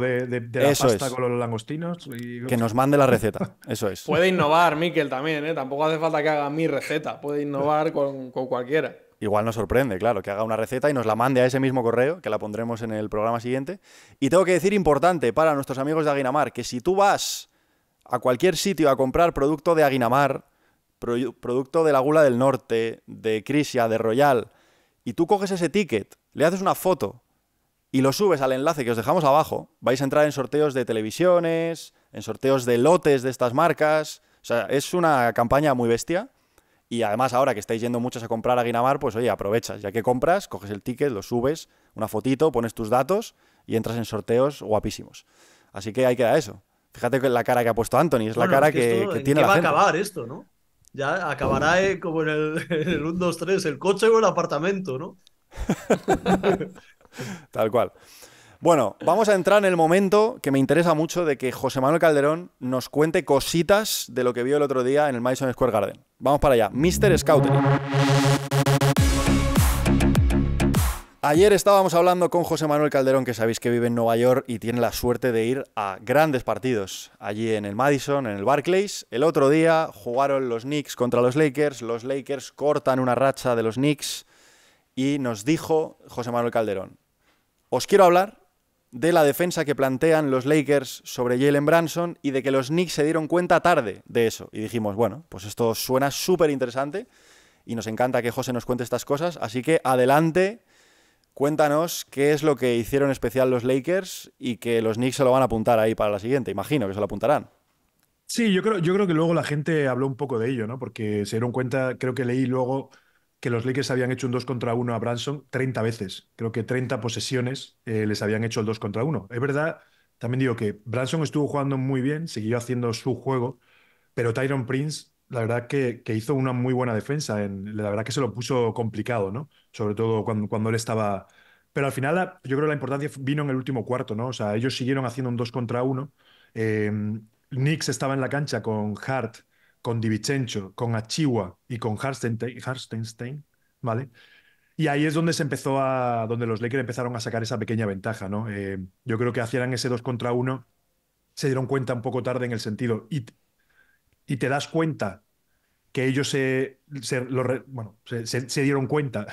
que de, la pasta con los langostinos. Que nos mande la receta, eso es. Puede innovar, Miquel, también, ¿eh? Tampoco hace falta que haga mi receta, puede innovar con, con cualquiera. Igual nos sorprende, claro, que haga una receta y nos la mande a ese mismo correo, que la pondremos en el programa siguiente. Y tengo que decir importante para nuestros amigos de Aguinamar, que si tú vas a cualquier sitio a comprar producto de Aguinamar, producto de la gula del norte, de Crisia, de Royal, y tú coges ese ticket, le haces una foto y lo subes al enlace que os dejamos abajo, vais a entrar en sorteos de televisiones, en sorteos de lotes de estas marcas. O sea, es una campaña muy bestia. Y además, ahora que estáis yendo muchos a comprar a Guinamar, pues oye, aprovechas. Ya que compras, coges el ticket, lo subes, una fotito, pones tus datos y entras en sorteos guapísimos. Así que ahí queda eso. Fíjate la cara que ha puesto Anthony, es la cara que, tiene va a acabar esto, ¿no? ya acabará eh, como en el, en el 1, 2, 3, el coche o el apartamento, ¿no? Tal cual. Bueno, vamos a entrar en el momento que me interesa mucho de que José Manuel Calderón nos cuente cositas de lo que vio el otro día en el Madison Square Garden. Vamos para allá. Mr. Scouting. Ayer estábamos hablando con José Manuel Calderón, que sabéis que vive en Nueva York y tiene la suerte de ir a grandes partidos. Allí en el Madison, en el Barclays. El otro día jugaron los Knicks contra los Lakers. Los Lakers cortan una racha de los Knicks. Y nos dijo José Manuel Calderón: Os quiero hablar de la defensa que plantean los Lakers sobre Jalen Branson y de que los Knicks se dieron cuenta tarde de eso. Y dijimos: Bueno, pues esto suena súper interesante y nos encanta que José nos cuente estas cosas. Así que adelante Cuéntanos qué es lo que hicieron especial los Lakers y que los Knicks se lo van a apuntar ahí para la siguiente. Imagino que se lo apuntarán. Sí, yo creo, yo creo que luego la gente habló un poco de ello, ¿no? Porque se dieron cuenta, creo que leí luego que los Lakers habían hecho un 2 contra 1 a Branson 30 veces. Creo que 30 posesiones eh, les habían hecho el 2 contra 1. Es verdad, también digo que Branson estuvo jugando muy bien, siguió haciendo su juego, pero Tyron Prince la verdad que, hizo una muy buena defensa. En, la verdad que se lo puso complicado, ¿no? Sobre todo cuando, cuando él estaba. Pero al final, yo creo que la importancia vino en el último cuarto, ¿no? O sea, ellos siguieron haciendo un 2 contra 1. Eh, Knicks estaba en la cancha con Hart, con Divichencho, con Achiwa y con Hartenstein, ¿vale? Y ahí es donde se empezó a. donde los Lakers empezaron a sacar esa pequeña ventaja, ¿no? Em, yo creo que hacían ese 2 contra 1 se dieron cuenta un poco tarde en el sentido. Y y te das cuenta que ellos se, bueno, se, dieron cuenta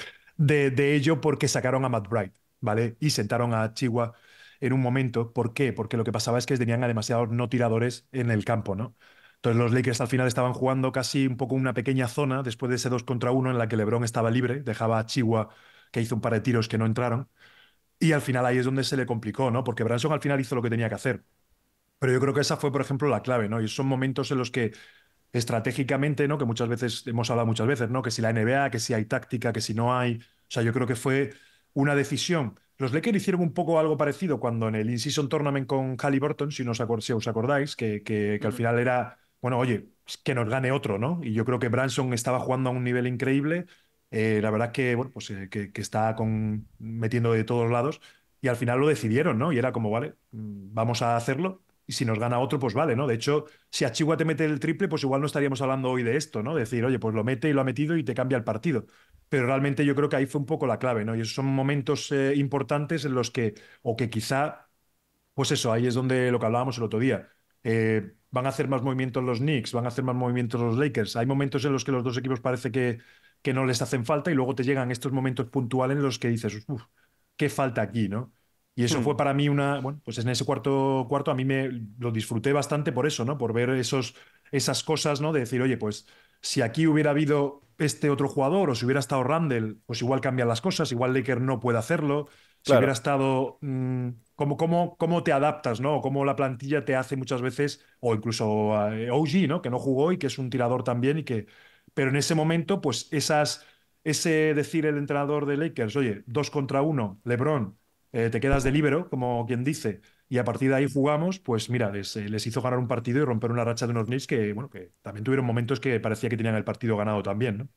de, ello porque sacaron a Matt Bright, ¿vale? Y sentaron a Chihuahua en un momento. ¿Por qué? Porque lo que pasaba es que tenían a demasiados no tiradores en el campo, ¿no? Entonces los Lakers al final estaban jugando casi un poco una pequeña zona después de ese dos contra uno en la que LeBron estaba libre, dejaba a Chihuahua que hizo un par de tiros que no entraron. Y al final ahí es donde se le complicó, ¿no? Porque Branson al final hizo lo que tenía que hacer. Pero yo creo que esa fue, por ejemplo, la clave, ¿no? Y son momentos en los que estratégicamente, ¿no? Que muchas veces hemos hablado muchas veces, ¿no? Que si la NBA, que si hay táctica, que si no hay. O sea, yo creo que fue una decisión. Los Lakers hicieron un poco algo parecido cuando en el In-Season Tournament con Halliburton, si, nos os acordáis, que, que, que al final era, bueno, oye, que nos gane otro, ¿no? Y yo creo que Branson estaba jugando a un nivel increíble. Eh, la verdad que, bueno, pues eh, que, está con, metiendo de todos lados. Y al final lo decidieron, ¿no? Y era como, vale, mm, vamos a hacerlo y si nos gana otro, pues vale, ¿no? De hecho, si a Chihuahua te mete el triple, pues igual no estaríamos hablando hoy de esto, ¿no? Decir, oye, pues lo mete y lo ha metido y te cambia el partido. Pero realmente yo creo que ahí fue un poco la clave, ¿no? Y esos son momentos eh, importantes en los que, o que quizá, pues eso, ahí es donde lo que hablábamos el otro día. Eh, van a hacer más movimientos los Knicks, van a hacer más movimientos los Lakers. Hay momentos en los que los dos equipos parece que, que no les hacen falta y luego te llegan estos momentos puntuales en los que dices, uff, qué falta aquí, ¿no? Y eso hmm. fue para mí una, bueno, pues en ese cuarto cuarto a mí me lo disfruté bastante por eso, ¿no? Por ver esos, esas cosas, ¿no? De decir, oye, pues si aquí hubiera habido este otro jugador o si hubiera estado Randall, pues igual cambian las cosas, igual Laker no puede hacerlo. Si hubiera estado, mm, ¿cómo, cómo, te adaptas, ¿no? O cómo la plantilla te hace muchas veces, o incluso eh, OG, ¿no? Que no jugó y que es un tirador también y que... Pero en ese momento, pues esas, ese decir el entrenador de Lakers, oye, dos contra uno, LeBron, eh, te quedas de libero, como quien dice, y a partir de ahí jugamos, pues mira, les, eh, les hizo ganar un partido y romper una racha de unos Knicks que, bueno, que también tuvieron momentos que parecía que tenían el partido ganado también, ¿no?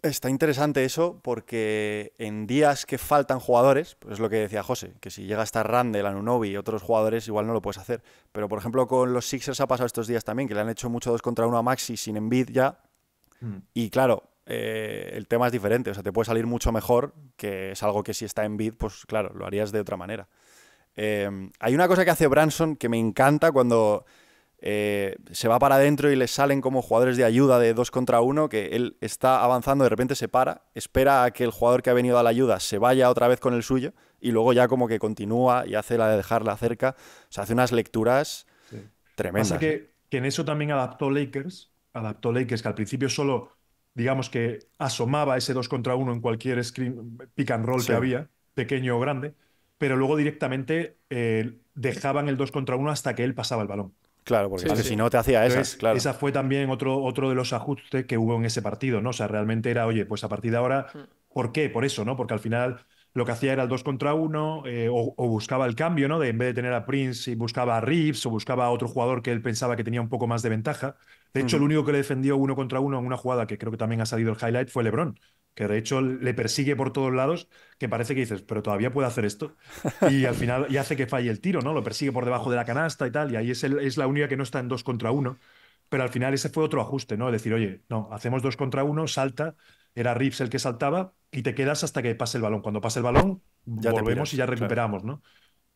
Está interesante eso porque en días que faltan jugadores, pues es lo que decía José, que si llega a estar Randall, Anunobi y otros jugadores igual no lo puedes hacer. Pero por ejemplo con los Sixers ha pasado estos días también, que le han hecho mucho dos contra uno a Maxi sin envid ya. Mm. Y claro, eh, el tema es diferente. O sea, te puede salir mucho mejor, que es algo que si está en bid, pues claro, lo harías de otra manera. Em, hay una cosa que hace Branson que me encanta cuando eh, se va para adentro y le salen como jugadores de ayuda de dos contra uno, que él está avanzando, de repente se para, espera a que el jugador que ha venido a la ayuda se vaya otra vez con el suyo y luego ya como que continúa y hace la de dejarla cerca. O sea, hace unas lecturas tremendas. ¿eh? que en eso también adaptó Lakers, adaptó Lakers, que al principio solo digamos que asomaba ese dos contra uno en cualquier screen, pick and roll que había, pequeño o grande, pero luego directamente eh, dejaban el 2 contra uno hasta que él pasaba el balón. Claro, porque si no te hacía esas, claro. Esa fue también otro, otro de los ajustes que hubo en ese partido, ¿no? O sea, realmente era, oye, pues a partir de ahora, mm. ¿por qué? Por eso, ¿no? Porque al final lo que hacía era el 2 contra uno eh, o, buscaba el cambio, ¿no? De en vez de tener a Prince y buscaba a Reeves o buscaba a otro jugador que él pensaba que tenía un poco más de ventaja. De hecho, el único que le defendió uno contra uno en una jugada que creo que también ha salido el highlight fue LeBron, que de hecho le persigue por todos lados, que parece que dices, pero todavía puede hacer esto. Y al final, y hace que falle el tiro, ¿no? Lo persigue por debajo de la canasta y tal, y ahí es, la única que no está en dos contra uno. Pero al final ese fue otro ajuste, ¿no? decir, oye, no, hacemos dos contra uno, salta, era Reeves el que saltaba, y te quedas hasta que pase el balón. Cuando pase el balón, ya volvemos y ya recuperamos, ¿no?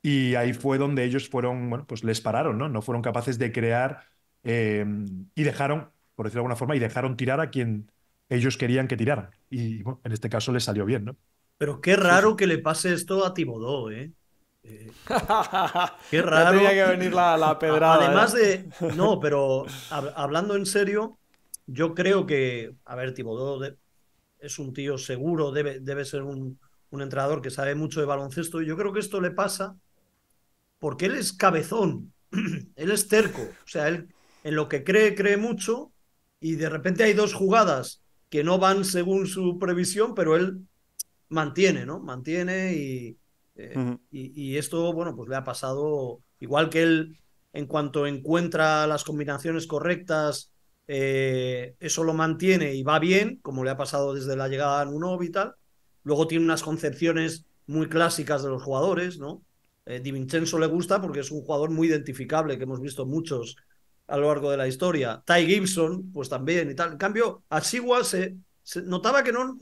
Y ahí fue donde ellos fueron, bueno, pues les pararon, ¿no? No fueron capaces de crear Em, y dejaron, por decirlo de alguna forma, y dejaron tirar a quien ellos querían que tiraran. Y en este caso le salió bien, ¿no? Pero qué raro que le pase esto a Tibodó, ¿eh? eh qué raro. tenía que venir la, la pedrada. Además ¿eh? de. No, pero hablando en serio, yo creo que. A ver, Tibodó es un tío seguro, debe, debe ser un, un entrenador que sabe mucho de baloncesto. Y yo creo que esto le pasa porque él es cabezón, él es terco. O sea, él, en lo que cree, cree mucho, y de repente hay dos jugadas que no van según su previsión, pero él mantiene, ¿no? Mantiene y, eh, y, esto, bueno, pues le ha pasado, igual que él, en cuanto encuentra las combinaciones correctas, eh, eso lo mantiene y va bien, como le ha pasado desde la llegada a Nuno y tal. Luego tiene unas concepciones muy clásicas de los jugadores, ¿no? Eh, Di Vincenzo le gusta porque es un jugador muy identificable, que hemos visto muchos a lo largo de la historia. Ty Gibson, pues también y tal. En cambio, a Chihuahua se, notaba que no,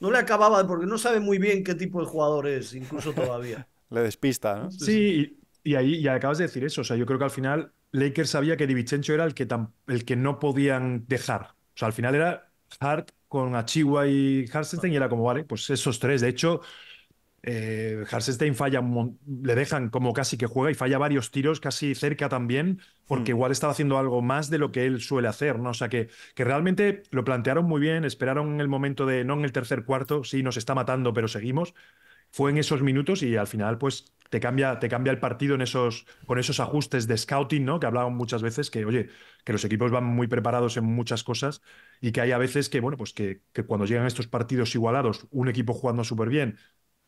no le acababa porque no sabe muy bien qué tipo de jugador es, incluso todavía. le despista, ¿no? Sí, y, ahí acabas de decir eso. O sea, yo creo que al final Lakers sabía que Divincenzo era el que, el que no podían dejar. O sea, al final era Hart con Achiwa y Harstenstein y era como, vale, pues esos tres. De hecho, eh, falla, le dejan como casi que juega y falla varios tiros casi cerca también, porque hmm. igual estaba haciendo algo más de lo que él suele hacer, ¿no? O sea, que, que realmente lo plantearon muy bien, esperaron el momento de, no en el tercer cuarto, sí, nos está matando, pero seguimos. Fue en esos minutos y al final, pues, te cambia, te cambia el partido en esos, con esos ajustes de scouting, ¿no? Que hablaban muchas veces que, oye, que los equipos van muy preparados en muchas cosas y que hay a veces que, bueno, pues que, que cuando llegan estos partidos igualados, un equipo jugando súper bien,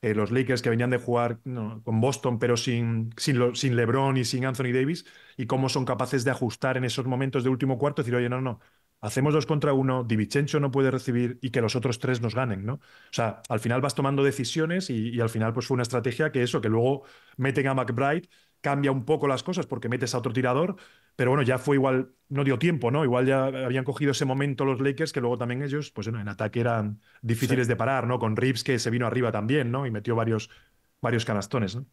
eh, los Lakers que venían de jugar con Boston, pero sin, sin, sin, LeBron y sin Anthony Davis, y cómo son capaces de ajustar en esos momentos de último cuarto, decir, oye, no, no, hacemos dos contra uno, Divichencho no puede recibir y que los otros tres nos ganen, ¿no? O sea, al final vas tomando decisiones y, y al final pues fue una estrategia que eso, que luego meten a McBride cambia un poco las cosas porque metes a otro tirador, pero bueno, ya fue igual, no dio tiempo, ¿no? Igual ya habían cogido ese momento los Lakers que luego también ellos, pues bueno, en ataque eran difíciles de parar, ¿no? Con Reeves que se vino arriba también, ¿no? Y metió varios, varios canastones, ¿no?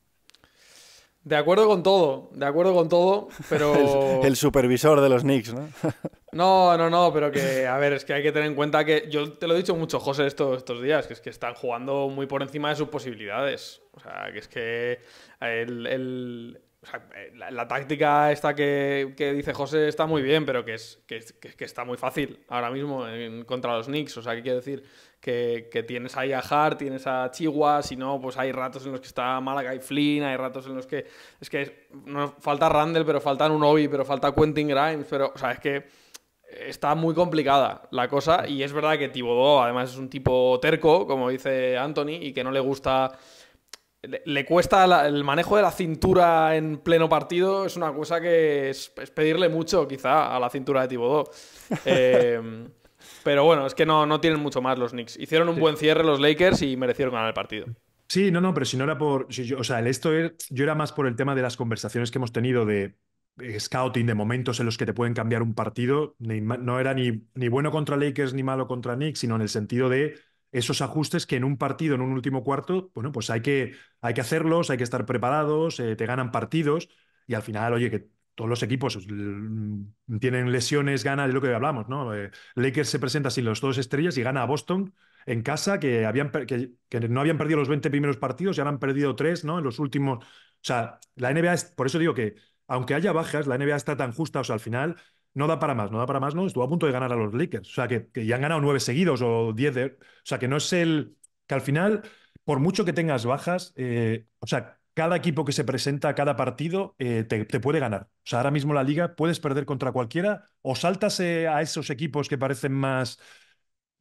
De acuerdo con todo, de acuerdo con todo, pero... el supervisor de los Knicks, ¿no? No, no, no, pero que, a ver, es que hay que tener en cuenta que yo te lo he dicho mucho, José, estos días, que es que están jugando muy por encima de sus posibilidades. O sea, que es que el, la, táctica esta que, dice José está muy bien, pero que, es, que, está muy fácil ahora mismo en, contra los Knicks. O sea, que quiere decir que, tienes ahí a Hart, tienes a Chihuahua, si no, pues hay ratos en los que está Malaga y Flynn, hay ratos en los que... Es que no, falta Randall, pero falta un Obi, pero falta Quentin Grimes, pero... O sea, es que está muy complicada la cosa y es verdad que Tibodó además es un tipo terco, como dice Anthony, y que no le gusta... Le, cuesta el manejo de la cintura en pleno partido, es una cosa que es, pedirle mucho quizá a la cintura de Tibodó. Eh, pero bueno, es que no, no tienen mucho más los Knicks. Hicieron un buen cierre los Lakers y merecieron ganar el partido. Sí, no, no, pero si no era por. o sea, el esto er, yo era más por el tema de las conversaciones que hemos tenido de eh, scouting de momentos en los que te pueden cambiar un partido, no era ni, ni bueno contra Lakers ni malo contra Knicks, sino en el sentido de esos ajustes que en un partido, en un último cuarto, bueno, pues hay que, hay que hacerlos, hay que estar preparados, eh, te ganan partidos y al final, oye, que todos los equipos pues, tienen lesiones, ganan, es lo que hablamos, ¿no? Eh, Lakers se presenta sin los dos estrellas y gana a Boston en casa, que, habían no habían perdido los 20 primeros partidos y ahora han perdido tres, ¿no? En los últimos... O sea, la NBA, es, por eso digo que aunque haya bajas, la NBA está tan justa, o sea, al final no da para más, no da para más, ¿no? Estuvo a punto de ganar a los Lakers. O sea, que, ya han ganado nueve seguidos o diez. o sea, que no es el. Que al final, por mucho que tengas bajas, eh, o sea, cada equipo que se presenta a cada partido eh, te, puede ganar. O sea, ahora mismo la liga puedes perder contra cualquiera o saltas a esos equipos que parecen más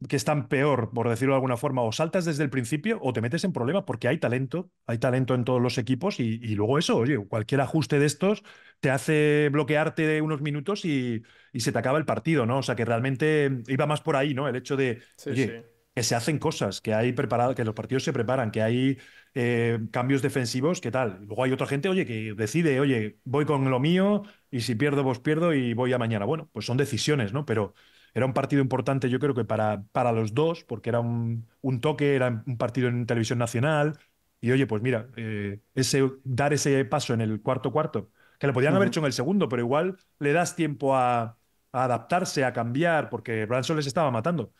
que están peor, por decirlo de alguna forma, o saltas desde el principio o te metes en problema porque hay talento, hay talento en todos los equipos y, luego eso, oye, cualquier ajuste de estos te hace bloquearte unos minutos y, y, se te acaba el partido, ¿no? O sea que realmente iba más por ahí, ¿no? El hecho de oye, que se hacen cosas, que hay preparado, que los partidos se preparan, que hay eh, cambios defensivos, ¿qué tal? Luego hay otra gente, oye, que decide, oye, voy con lo mío y si pierdo, vos pues pierdo y voy a mañana. Bueno, pues son decisiones, ¿no? Pero era un partido importante, yo creo que para, para los dos, porque era un, toque, era un partido en televisión nacional. Y oye, pues mira, eh, ese, dar ese paso en el cuarto cuarto, que le podían haber hecho en el segundo, pero igual le das tiempo a, adaptarse, a cambiar, porque Branson les estaba matando.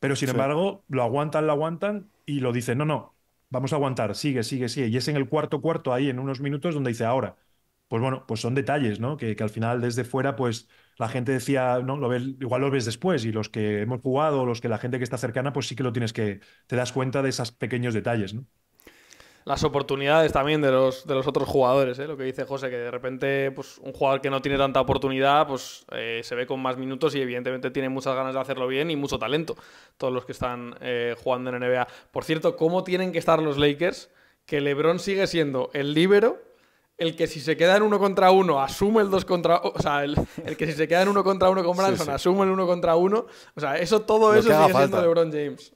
Pero sin embargo, lo aguantan, lo aguantan y lo dicen, no, no, vamos a aguantar, sigue, sigue, sigue. Y es en el cuarto cuarto, ahí en unos minutos, donde dice, ahora, pues bueno, pues son detalles, ¿no? Que, al final desde fuera, pues la gente decía, no, lo ves, igual lo ves después y los que hemos jugado, los que la gente que está cercana, pues sí que lo tienes que, te das cuenta de esos pequeños detalles, ¿no? Las oportunidades también de los, de los otros jugadores, ¿eh? lo que dice José, que de repente pues, un jugador que no tiene tanta oportunidad pues eh, se ve con más minutos y evidentemente tiene muchas ganas de hacerlo bien y mucho talento, todos los que están eh, jugando en NBA. Por cierto, ¿cómo tienen que estar los Lakers? Que Lebron sigue siendo el líbero el que si se queda en uno contra uno asume el dos contra o sea el, que si se queda en uno contra uno con Branson asume el uno contra uno o sea eso todo eso sigue siendo LeBron James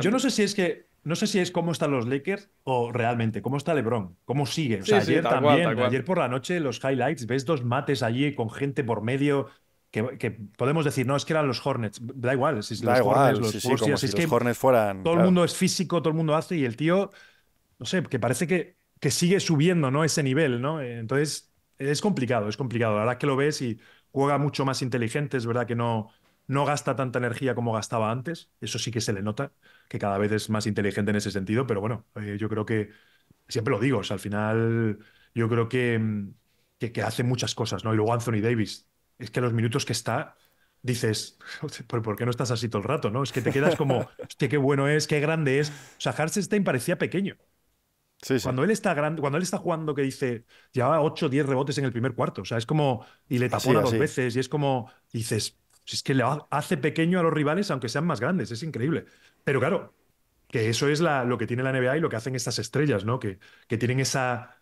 yo no sé si es que no sé si es cómo están los Lakers o realmente cómo está LeBron, cómo sigue. O sea, ayer también, ayer por la noche los highlights, ves dos mates allí con gente por medio, que, podemos decir, no, es que eran los Hornets. Da igual, si los igual, Hornets, los, sí, es los Hornets fueran. Todo el mundo es físico, todo el mundo hace, y el tío, no sé, que parece que que sigue subiendo ¿no? ese nivel, ¿no? Entonces, es complicado, es complicado. La verdad que lo ves y juega mucho más inteligente, es verdad que no, no gasta tanta energía como gastaba antes, eso sí que se le nota, que cada vez es más inteligente en ese sentido, pero bueno, eh, yo creo que, siempre lo digo, al final yo creo que, que, hace muchas cosas, ¿no? Y luego Anthony Davis, es que los minutos que está, dices, ¿por, qué no estás así todo el rato, no? Es que te quedas como, qué bueno es, qué grande es. O sea, parecía pequeño. Cuando él está grande, cuando él está jugando, que dice, llevaba 8 o 10 rebotes en el primer cuarto. O sea, es como. Y le tapona dos veces. Y es como. dices, es que le hace pequeño a los rivales, aunque sean más grandes. Es increíble. Pero claro, que eso es lo que tiene la NBA y lo que hacen estas estrellas, ¿no? Que, que tienen esa,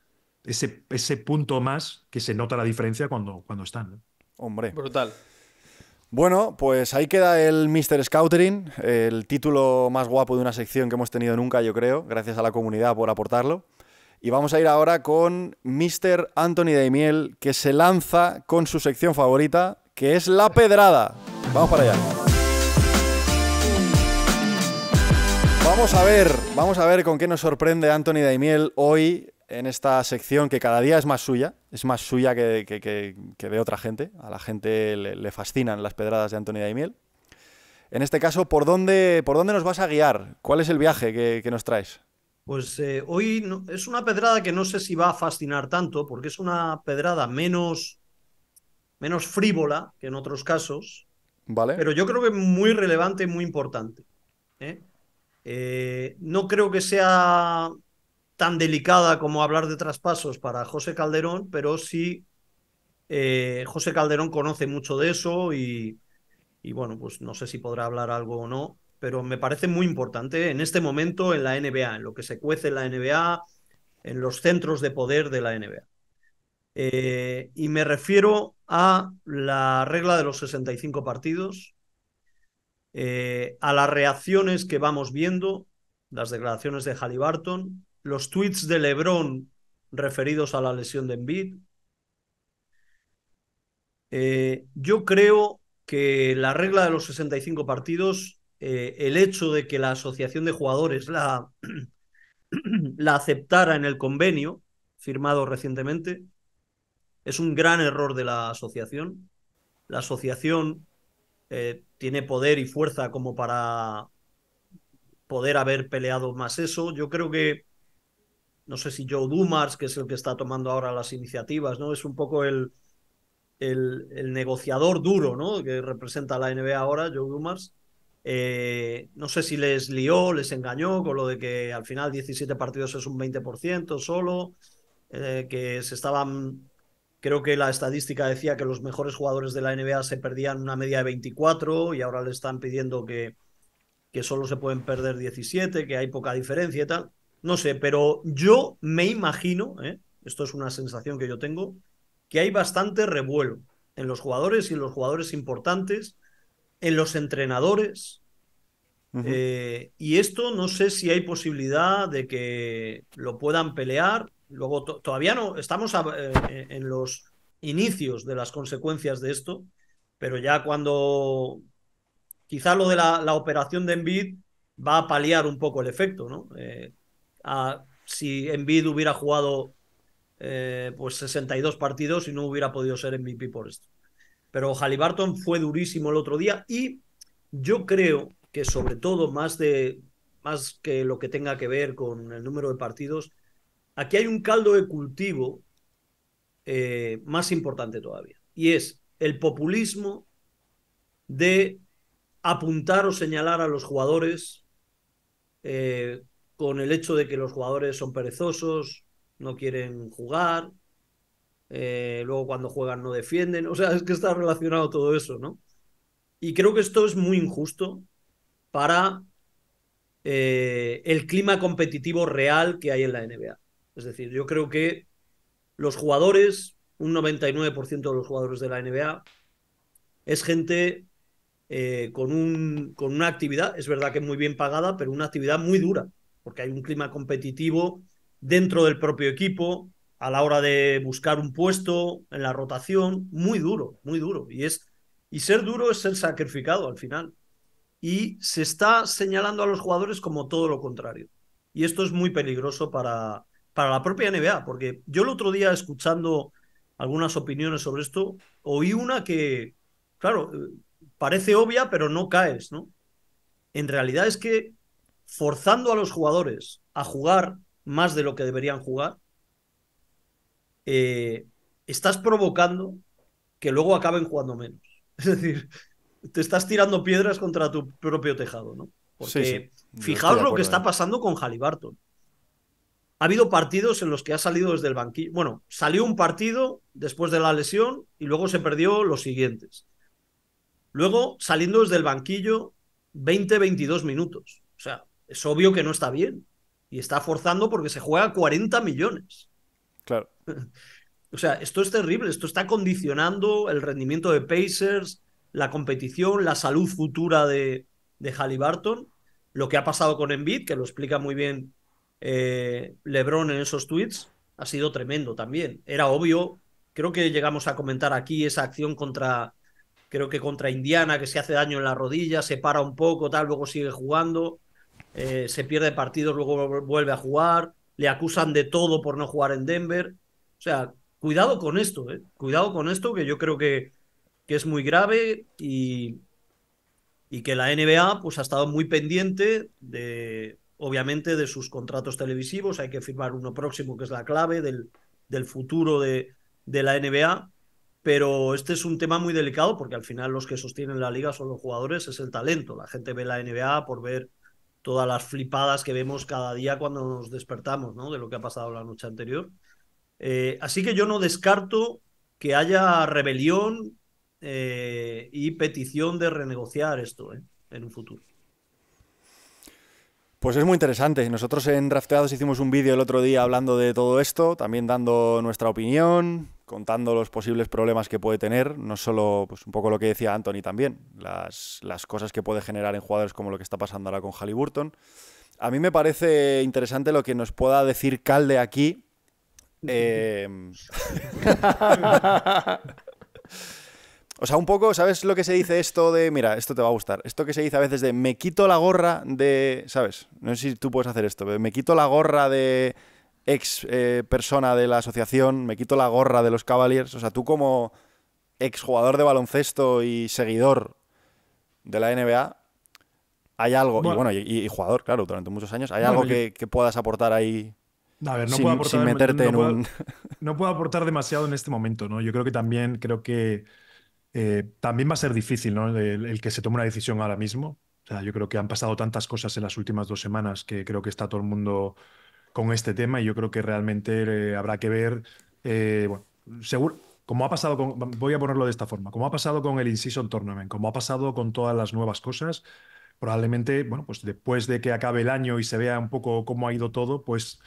ese, ese punto más que se nota la diferencia cuando, cuando están. Hombre. Brutal. Bueno, pues ahí queda el Mr. Scoutering, el título más guapo de una sección que hemos tenido nunca, yo creo. Gracias a la comunidad por aportarlo. Y vamos a ir ahora con Mr. Anthony Daimiel, que se lanza con su sección favorita, que es La Pedrada. Vamos para allá. Vamos a ver, vamos a ver con qué nos sorprende Anthony Daimiel hoy en esta sección que cada día es más suya, es más suya que, que, de otra gente. A la gente le, fascinan las pedradas de Antonio Daimiel. En este caso, ¿por dónde, ¿por dónde nos vas a guiar? ¿Cuál es el viaje que, nos traes? Pues eh, hoy es una pedrada que no sé si va a fascinar tanto, porque es una pedrada menos, menos frívola que en otros casos. Vale. Pero yo creo que es muy relevante y muy importante. ¿eh? Eh, no creo que sea tan delicada como hablar de traspasos para José Calderón, pero sí eh, José Calderón conoce mucho de eso y, bueno, pues no sé si podrá hablar algo o no, pero me parece muy importante en este momento en la NBA, en lo que se cuece en la NBA, en los centros de poder de la NBA. Eh, y me refiero a la regla de los 65 partidos, eh, a las reacciones que vamos viendo, las declaraciones de Halliburton, los tweets de Lebron referidos a la lesión de Embiid. Eh, yo creo que la regla de los 65 partidos, eh, el hecho de que la asociación de jugadores la, la aceptara en el convenio firmado recientemente, es un gran error de la asociación. La asociación eh, tiene poder y fuerza como para poder haber peleado más eso. Yo creo que no sé si Joe Dumars, que es el que está tomando ahora las iniciativas, ¿no? Es un poco el, el, negociador duro, ¿no? Que representa la NBA ahora, Joe Dumars. Eh, no sé si les lió, les engañó con lo de que al final 17 partidos es un 20% solo, eh, que se estaban, creo que la estadística decía que los mejores jugadores de la NBA se perdían una media de 24 y ahora le están pidiendo que, que solo se pueden perder 17, que hay poca diferencia y tal. No sé, pero yo me imagino, ¿eh? esto es una sensación que yo tengo, que hay bastante revuelo en los jugadores y en los jugadores importantes, en los entrenadores. Eh, y esto no sé si hay posibilidad de que lo puedan pelear. Luego, todavía no, estamos eh, en los inicios de las consecuencias de esto, pero ya cuando quizá lo de la, operación de Envid va a paliar un poco el efecto, ¿no? si Envid hubiera jugado eh, pues 62 partidos y no hubiera podido ser MVP por esto. Pero Halliburton fue durísimo el otro día y yo creo que sobre todo más de más que lo que tenga que ver con el número de partidos, aquí hay un caldo de cultivo eh, más importante todavía y es el populismo de apuntar o señalar a los jugadores eh, con el hecho de que los jugadores son perezosos, no quieren jugar, eh, luego cuando juegan no defienden, o sea, es que está relacionado todo eso, ¿no? Y creo que esto es muy injusto para eh, el clima competitivo real que hay en la NBA. Es decir, yo creo que los jugadores, un 99% de los jugadores de la NBA, es gente eh, con, un, con una actividad, es verdad que muy bien pagada, pero una actividad muy dura porque hay un clima competitivo dentro del propio equipo, a la hora de buscar un puesto, en la rotación, muy duro, muy duro. Y, es, y ser duro es ser sacrificado al final. Y se está señalando a los jugadores como todo lo contrario. Y esto es muy peligroso para, para la propia NBA, porque yo el otro día escuchando algunas opiniones sobre esto, oí una que, claro, eh, parece obvia, pero no caes, ¿no? En realidad es que forzando a los jugadores a jugar más de lo que deberían jugar, eh, estás provocando que luego acaben jugando menos. Es decir, te estás tirando piedras contra tu propio tejado, ¿no? fijaos lo que está pasando con Halliburton. Ha habido partidos en los que ha salido desde el banquillo. Bueno, salió un partido después de la lesión y luego se perdió los siguientes. Luego, saliendo desde el banquillo, 20-22 minutos. O sea, es obvio que no está bien. Y está forzando porque se juega 40 millones. Claro. o sea, esto es terrible. Esto está condicionando el rendimiento de Pacers, la competición, la salud futura de, de Halliburton. Lo que ha pasado con Embiid, que lo explica muy bien eh, LeBron en esos tweets, ha sido tremendo también. Era obvio. Creo que llegamos a comentar aquí esa acción contra, creo que contra Indiana, que se hace daño en la rodilla, se para un poco, tal, luego sigue jugando eh, se pierde partidos, luego vuelve a jugar, le acusan de todo por no jugar en Denver. O sea, cuidado con esto, eh. cuidado con esto, que yo creo que, que es muy grave y, y, que la NBA pues, ha estado muy pendiente de, obviamente, de sus contratos televisivos. Hay que firmar uno próximo, que es la clave del, del futuro de, de la NBA pero este es un tema muy delicado porque al final los que sostienen la liga son los jugadores, es el talento. La gente ve la NBA por ver todas las flipadas que vemos cada día cuando nos despertamos, ¿no? De lo que ha pasado la noche anterior. Eh, así que yo no descarto que haya rebelión eh, y petición de renegociar esto eh, en un futuro. Pues es muy interesante. Nosotros en Rafteados hicimos un vídeo el otro día hablando de todo esto, también dando nuestra opinión, contando los posibles problemas que puede tener, no solo pues, un poco lo que decía Anthony también, las, cosas que puede generar en jugadores como lo que está pasando ahora con Halliburton. A mí me parece interesante lo que nos pueda decir Calde aquí. Em, O sea, un poco, ¿sabes lo que se dice esto de, mira, esto te va a gustar? Esto que se dice a veces de, me quito la gorra de, ¿sabes? No sé si tú puedes hacer esto, pero me quito la gorra de ex eh, persona de la asociación, me quito la gorra de los Cavaliers. O sea, tú como ex jugador de baloncesto y seguidor de la NBA, hay algo, y bueno, y, jugador, claro, durante muchos años, hay algo que, puedas aportar ahí sin, meterte en un... no puedo aportar demasiado en este momento, ¿no? Yo creo que también, creo que eh, también va a ser difícil el, que se tome una decisión ahora mismo. O sea, yo creo que han pasado tantas cosas en las últimas dos semanas que creo que está todo el mundo con este tema y yo creo que realmente eh, habrá que ver, eh, bueno, seguro, como ha pasado voy a ponerlo de esta forma, como ha pasado con el In-Season Tournament, como ha pasado con todas las nuevas cosas, probablemente, bueno, pues después de que acabe el año y se vea un poco cómo ha ido todo, pues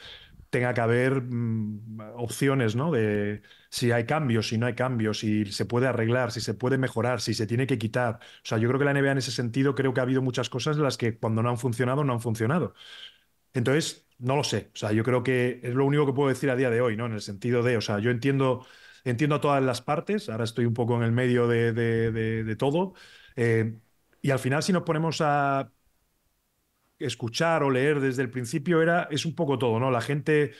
tenga que haber mm, opciones, ¿no? De, si hay cambios, si no hay cambios, si se puede arreglar, si se puede mejorar, si se tiene que quitar. O sea, yo creo que la NBA en ese sentido creo que ha habido muchas cosas en las que cuando no han funcionado, no han funcionado. Entonces, no lo sé. O sea, yo creo que es lo único que puedo decir a día de hoy, ¿no? En el sentido de, o sea, yo entiendo, entiendo a todas las partes, ahora estoy un poco en el medio de, todo. Eh, y al final, si nos ponemos a escuchar o leer desde el principio, era, es un poco todo, ¿no? La gente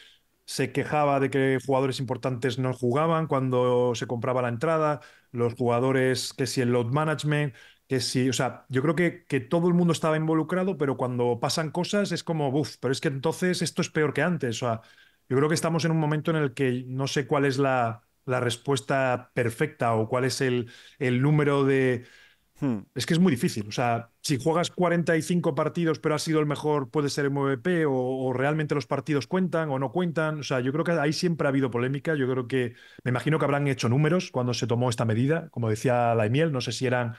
se quejaba de que jugadores importantes no jugaban cuando se compraba la entrada, los jugadores, que si el load management, que si, o sea, yo creo que, que todo el mundo estaba involucrado, pero cuando pasan cosas es como, uff, pero es que entonces esto es peor que antes. O sea, yo creo que estamos en un momento en el que no sé cuál es la, la respuesta perfecta o cuál es el, el número de, Hmm. Es que es muy difícil. O sea, si juegas 45 partidos pero has sido el mejor, puede ser MVP o, realmente los partidos cuentan o no cuentan. O sea, yo creo que ahí siempre ha habido polémica. Yo creo que me imagino que habrán hecho números cuando se tomó esta medida. Como decía Laimiel, no sé si eran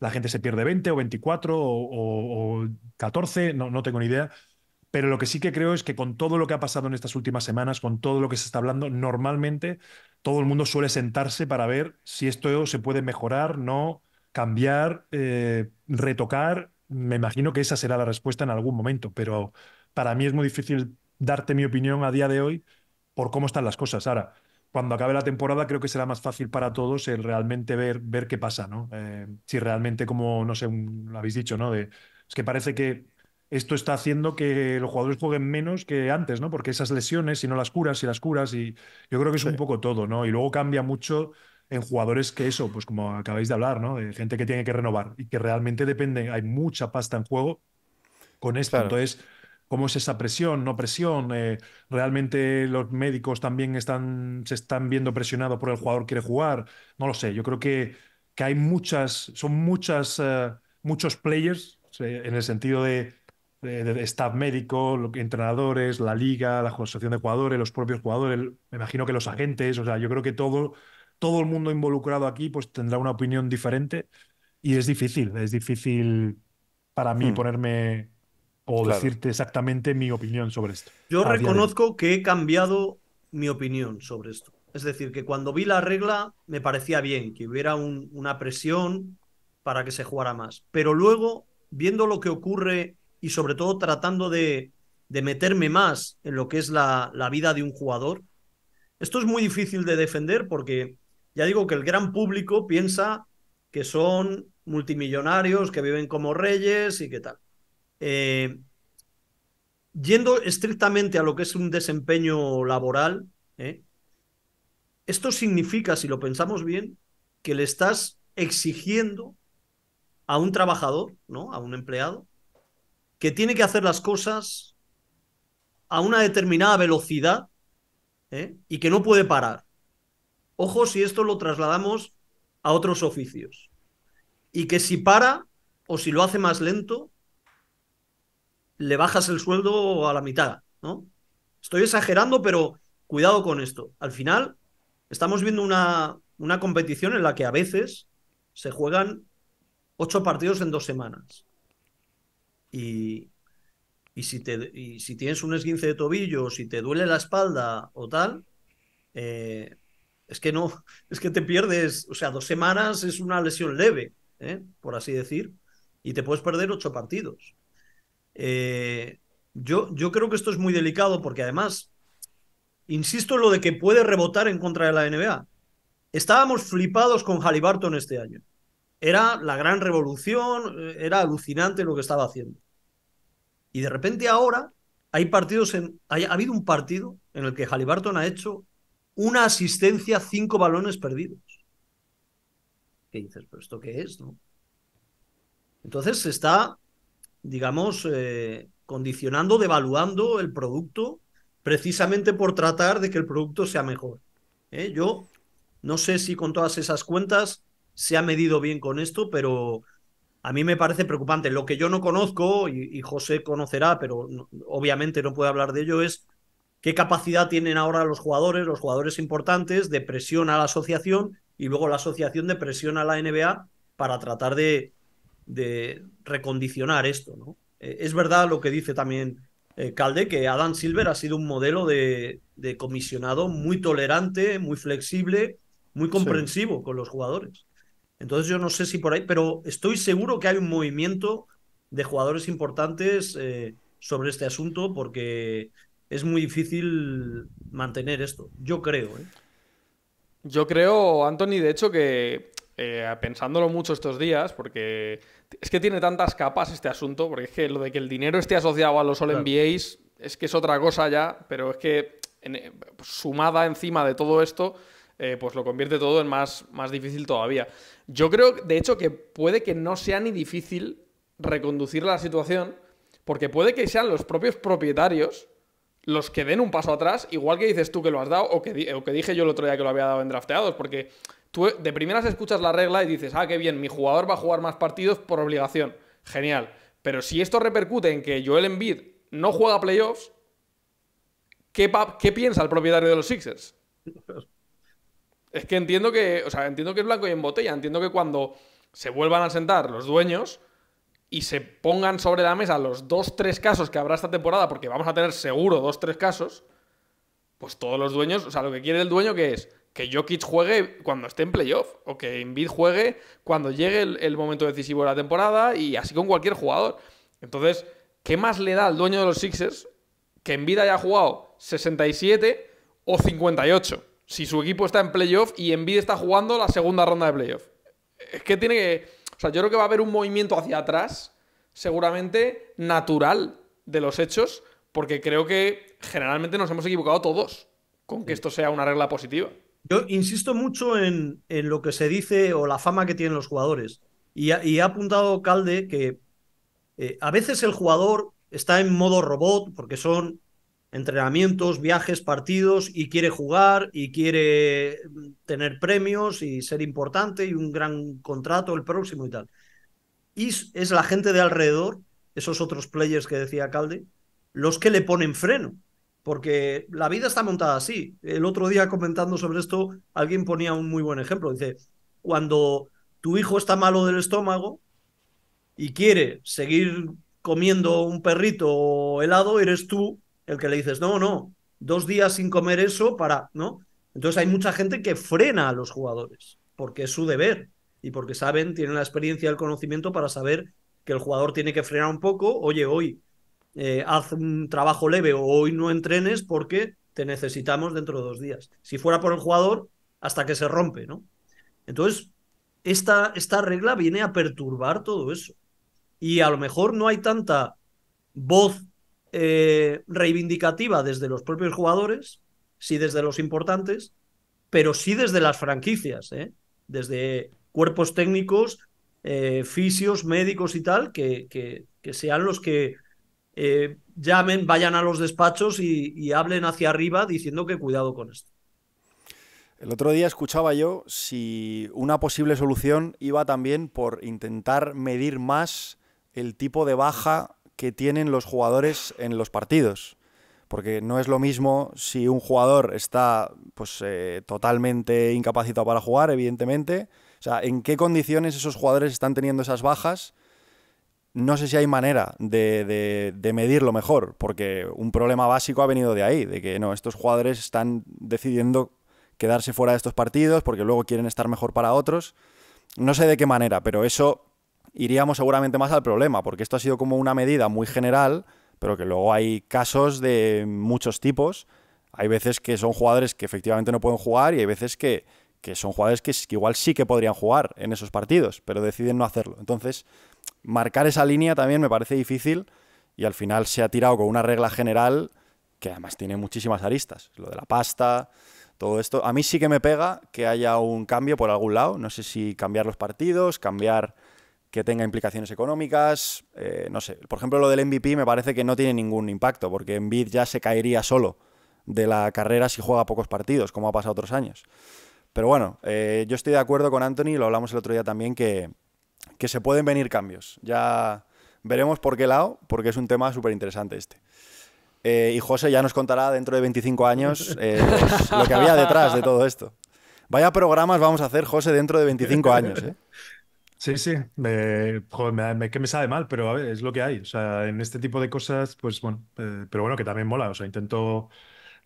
la gente se pierde 20 o 24 o, 14, no, no tengo ni idea. Pero lo que sí que creo es que con todo lo que ha pasado en estas últimas semanas, con todo lo que se está hablando, normalmente todo el mundo suele sentarse para ver si esto se puede mejorar, no cambiar, eh, retocar, me imagino que esa será la respuesta en algún momento, pero para mí es muy difícil darte mi opinión a día de hoy por cómo están las cosas. Ahora, cuando acabe la temporada creo que será más fácil para todos el realmente ver, ver qué pasa, ¿no? Eh, si realmente, como, no sé, lo habéis dicho, ¿no? De, es que parece que esto está haciendo que los jugadores jueguen menos que antes, ¿no? Porque esas lesiones, si no las curas, si las curas, y yo creo que es un poco todo, ¿no? Y luego cambia mucho en jugadores que eso, pues como acabáis de hablar, ¿no? De gente que tiene que renovar y que realmente depende, hay mucha pasta en juego con esto. Entonces, ¿cómo es esa presión, no presión? Eh, ¿Realmente los médicos también están, se están viendo presionados por el jugador que quiere jugar? No lo sé, yo creo que, que hay muchas, son muchas, eh, muchos players en el sentido de, staff médico, entrenadores, la liga, la asociación de jugadores, los propios jugadores, me imagino que los agentes, o sea, yo creo que todo todo el mundo involucrado aquí pues tendrá una opinión diferente y es difícil, es difícil para mí hmm. ponerme o decirte exactamente mi opinión sobre esto. Yo reconozco que he cambiado mi opinión sobre esto. Es decir, que cuando vi la regla me parecía bien, que hubiera una presión para que se jugara más. Pero luego, viendo lo que ocurre y sobre todo tratando de, meterme más en lo que es la, la vida de un jugador, esto es muy difícil de defender porque ya digo que el gran público piensa que son multimillonarios, que viven como reyes y qué tal. Eh, yendo estrictamente a lo que es un desempeño laboral, ¿eh? esto significa, si lo pensamos bien, que le estás exigiendo a un trabajador, ¿no? a un empleado, que tiene que hacer las cosas a una determinada velocidad ¿eh? y que no puede parar. Ojo si esto lo trasladamos a otros oficios. Y que si para o si lo hace más lento, le bajas el sueldo a la mitad, ¿no? Estoy exagerando, pero cuidado con esto. Al final, estamos viendo una, competición en la que a veces se juegan ocho partidos en dos semanas. Y, si, te, y si tienes un esguince de tobillo, si te duele la espalda o tal, eh, es que no, es que te pierdes, o sea, dos semanas es una lesión leve, ¿eh? por así decir, y te puedes perder ocho partidos. Eh, yo, yo creo que esto es muy delicado porque además, insisto en lo de que puede rebotar en contra de la NBA. Estábamos flipados con Halliburton este año. Era la gran revolución, eh, era alucinante lo que estaba haciendo. Y de repente ahora hay partidos en. ha habido un partido en el que Halliburton ha hecho una asistencia, cinco balones perdidos. ¿Qué dices? ¿Pero esto qué es? No? Entonces se está, digamos, eh, condicionando, devaluando el producto precisamente por tratar de que el producto sea mejor. ¿eh? Yo no sé si con todas esas cuentas se ha medido bien con esto, pero a mí me parece preocupante. Lo que yo no conozco, y, José conocerá, pero obviamente no puede hablar de ello, es qué capacidad tienen ahora los jugadores, los jugadores importantes, de presión a la asociación y luego la asociación de presión a la NBA para tratar de, recondicionar esto. Eh, es verdad lo que dice también eh, Calde, que Adam Silver ha sido un modelo de, comisionado muy tolerante, muy flexible, muy comprensivo con los jugadores. Entonces yo no sé si por ahí, pero estoy seguro que hay un movimiento de jugadores importantes eh, sobre este asunto porque es muy difícil mantener esto, yo creo. ¿eh? Yo creo, Anthony, de hecho que eh, pensándolo mucho estos días, porque es que tiene tantas capas este asunto, porque es que lo de que el dinero esté asociado a los All es que es otra cosa ya, pero es que eh, pues, sumada encima de todo esto, eh, pues lo convierte todo en más, más difícil todavía. Yo creo, de hecho, que puede que no sea ni difícil reconducir la situación, porque puede que sean los propios propietarios los que den un paso atrás, igual que dices tú que lo has dado o que, dije yo el otro día que lo había dado en drafteados, porque tú de primeras escuchas la regla y dices, ah, qué bien, mi jugador va a jugar más partidos por obligación. Genial. Pero si esto repercute en que Joel Embiid no juega playoffs, ¿qué, piensa el propietario de los Sixers? Es que entiendo que, o entiendo que es blanco y en botella, entiendo que cuando se vuelvan a sentar los dueños, y se pongan sobre la mesa los dos, tres casos que habrá esta temporada, porque vamos a tener seguro dos, tres casos, pues todos los dueños, o sea, lo que quiere el dueño que es que Jokic juegue cuando esté en playoff, o que Embiid juegue cuando llegue el, momento decisivo de la temporada, y así con cualquier jugador. Entonces, ¿qué más le da al dueño de los Sixers que Embiid haya jugado 67 o 58? Si su equipo está en playoff y Embiid está jugando la segunda ronda de playoff. Es que tiene que o sea, yo creo que va a haber un movimiento hacia atrás, seguramente natural de los hechos, porque creo que generalmente nos hemos equivocado todos con que esto sea una regla positiva. Yo insisto mucho en, lo que se dice o la fama que tienen los jugadores. Y ha, apuntado Calde que eh, a veces el jugador está en modo robot porque son entrenamientos, viajes, partidos y quiere jugar y quiere tener premios y ser importante y un gran contrato el próximo y tal. Y es la gente de alrededor, esos otros players que decía Calde, los que le ponen freno, porque la vida está montada así. El otro día comentando sobre esto, alguien ponía un muy buen ejemplo. Dice, cuando tu hijo está malo del estómago y quiere seguir comiendo un perrito helado, eres tú el que le dices, no, no, dos días sin comer eso para, ¿no? Entonces hay mucha gente que frena a los jugadores, porque es su deber y porque saben, tienen la experiencia, y el conocimiento para saber que el jugador tiene que frenar un poco, oye, hoy eh, haz un trabajo leve o hoy no entrenes porque te necesitamos dentro de dos días. Si fuera por el jugador, hasta que se rompe, ¿no? Entonces, esta, esta regla viene a perturbar todo eso. Y a lo mejor no hay tanta voz eh, reivindicativa desde los propios jugadores, sí desde los importantes, pero sí desde las franquicias, ¿eh? desde cuerpos técnicos, eh, fisios, médicos y tal, que, sean los que llamen, vayan a los despachos y, y hablen hacia arriba diciendo que cuidado con esto. El otro día escuchaba yo si una posible solución iba también por intentar medir más el tipo de baja que tienen los jugadores en los partidos. Porque no es lo mismo si un jugador está pues, eh, totalmente incapacitado para jugar, evidentemente. O sea, ¿en qué condiciones esos jugadores están teniendo esas bajas? No sé si hay manera de, de medirlo mejor, porque un problema básico ha venido de ahí, de que no, estos jugadores están decidiendo quedarse fuera de estos partidos porque luego quieren estar mejor para otros. No sé de qué manera, pero eso iríamos seguramente más al problema, porque esto ha sido como una medida muy general, pero que luego hay casos de muchos tipos. Hay veces que son jugadores que efectivamente no pueden jugar y hay veces que, son jugadores que, que, igual sí que podrían jugar en esos partidos, pero deciden no hacerlo. Entonces, marcar esa línea también me parece difícil y al final se ha tirado con una regla general que además tiene muchísimas aristas. Lo de la pasta, todo esto. A mí sí que me pega que haya un cambio por algún lado. No sé si cambiar los partidos, cambiar que tenga implicaciones económicas, eh, no sé. Por ejemplo, lo del MVP me parece que no tiene ningún impacto, porque Bid ya se caería solo de la carrera si juega pocos partidos, como ha pasado otros años. Pero bueno, eh, yo estoy de acuerdo con Anthony, lo hablamos el otro día también, que, se pueden venir cambios. Ya veremos por qué lado, porque es un tema súper interesante este. Eh, y José ya nos contará dentro de 25 años lo que había detrás de todo esto. Vaya programas vamos a hacer, José, dentro de 25 años. ¿eh? Sí, sí, me, que me sabe mal, pero es lo que hay. O sea, en este tipo de cosas, pues bueno, eh, pero bueno, que también mola. O sea, intento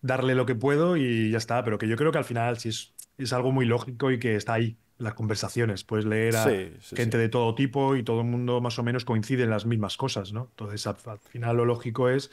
darle lo que puedo y ya está. Pero que yo creo que al final sí es, algo muy lógico y que está ahí, las conversaciones. Puedes leer a gente de todo tipo y todo el mundo más o menos coincide en las mismas cosas, ¿no? Entonces, al, final lo lógico es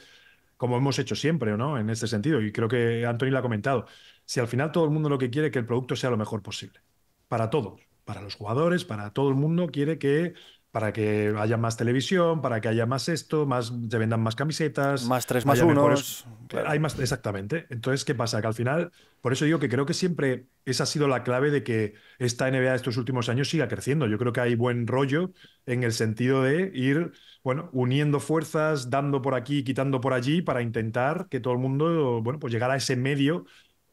como hemos hecho siempre, ¿no? En este sentido. Y creo que Anthony lo ha comentado. Si al final todo el mundo lo que quiere es que el producto sea lo mejor posible, para todos para los jugadores, para todo el mundo, quiere que para que haya más televisión, para que haya más esto, más se vendan más camisetas, más tres más uno, eh, hay más exactamente. Entonces qué pasa que al final, por eso digo que creo que siempre esa ha sido la clave de que esta NBA de estos últimos años siga creciendo. Yo creo que hay buen rollo en el sentido de ir, bueno, uniendo fuerzas, dando por aquí, quitando por allí para intentar que todo el mundo, bueno, pues llegara a ese medio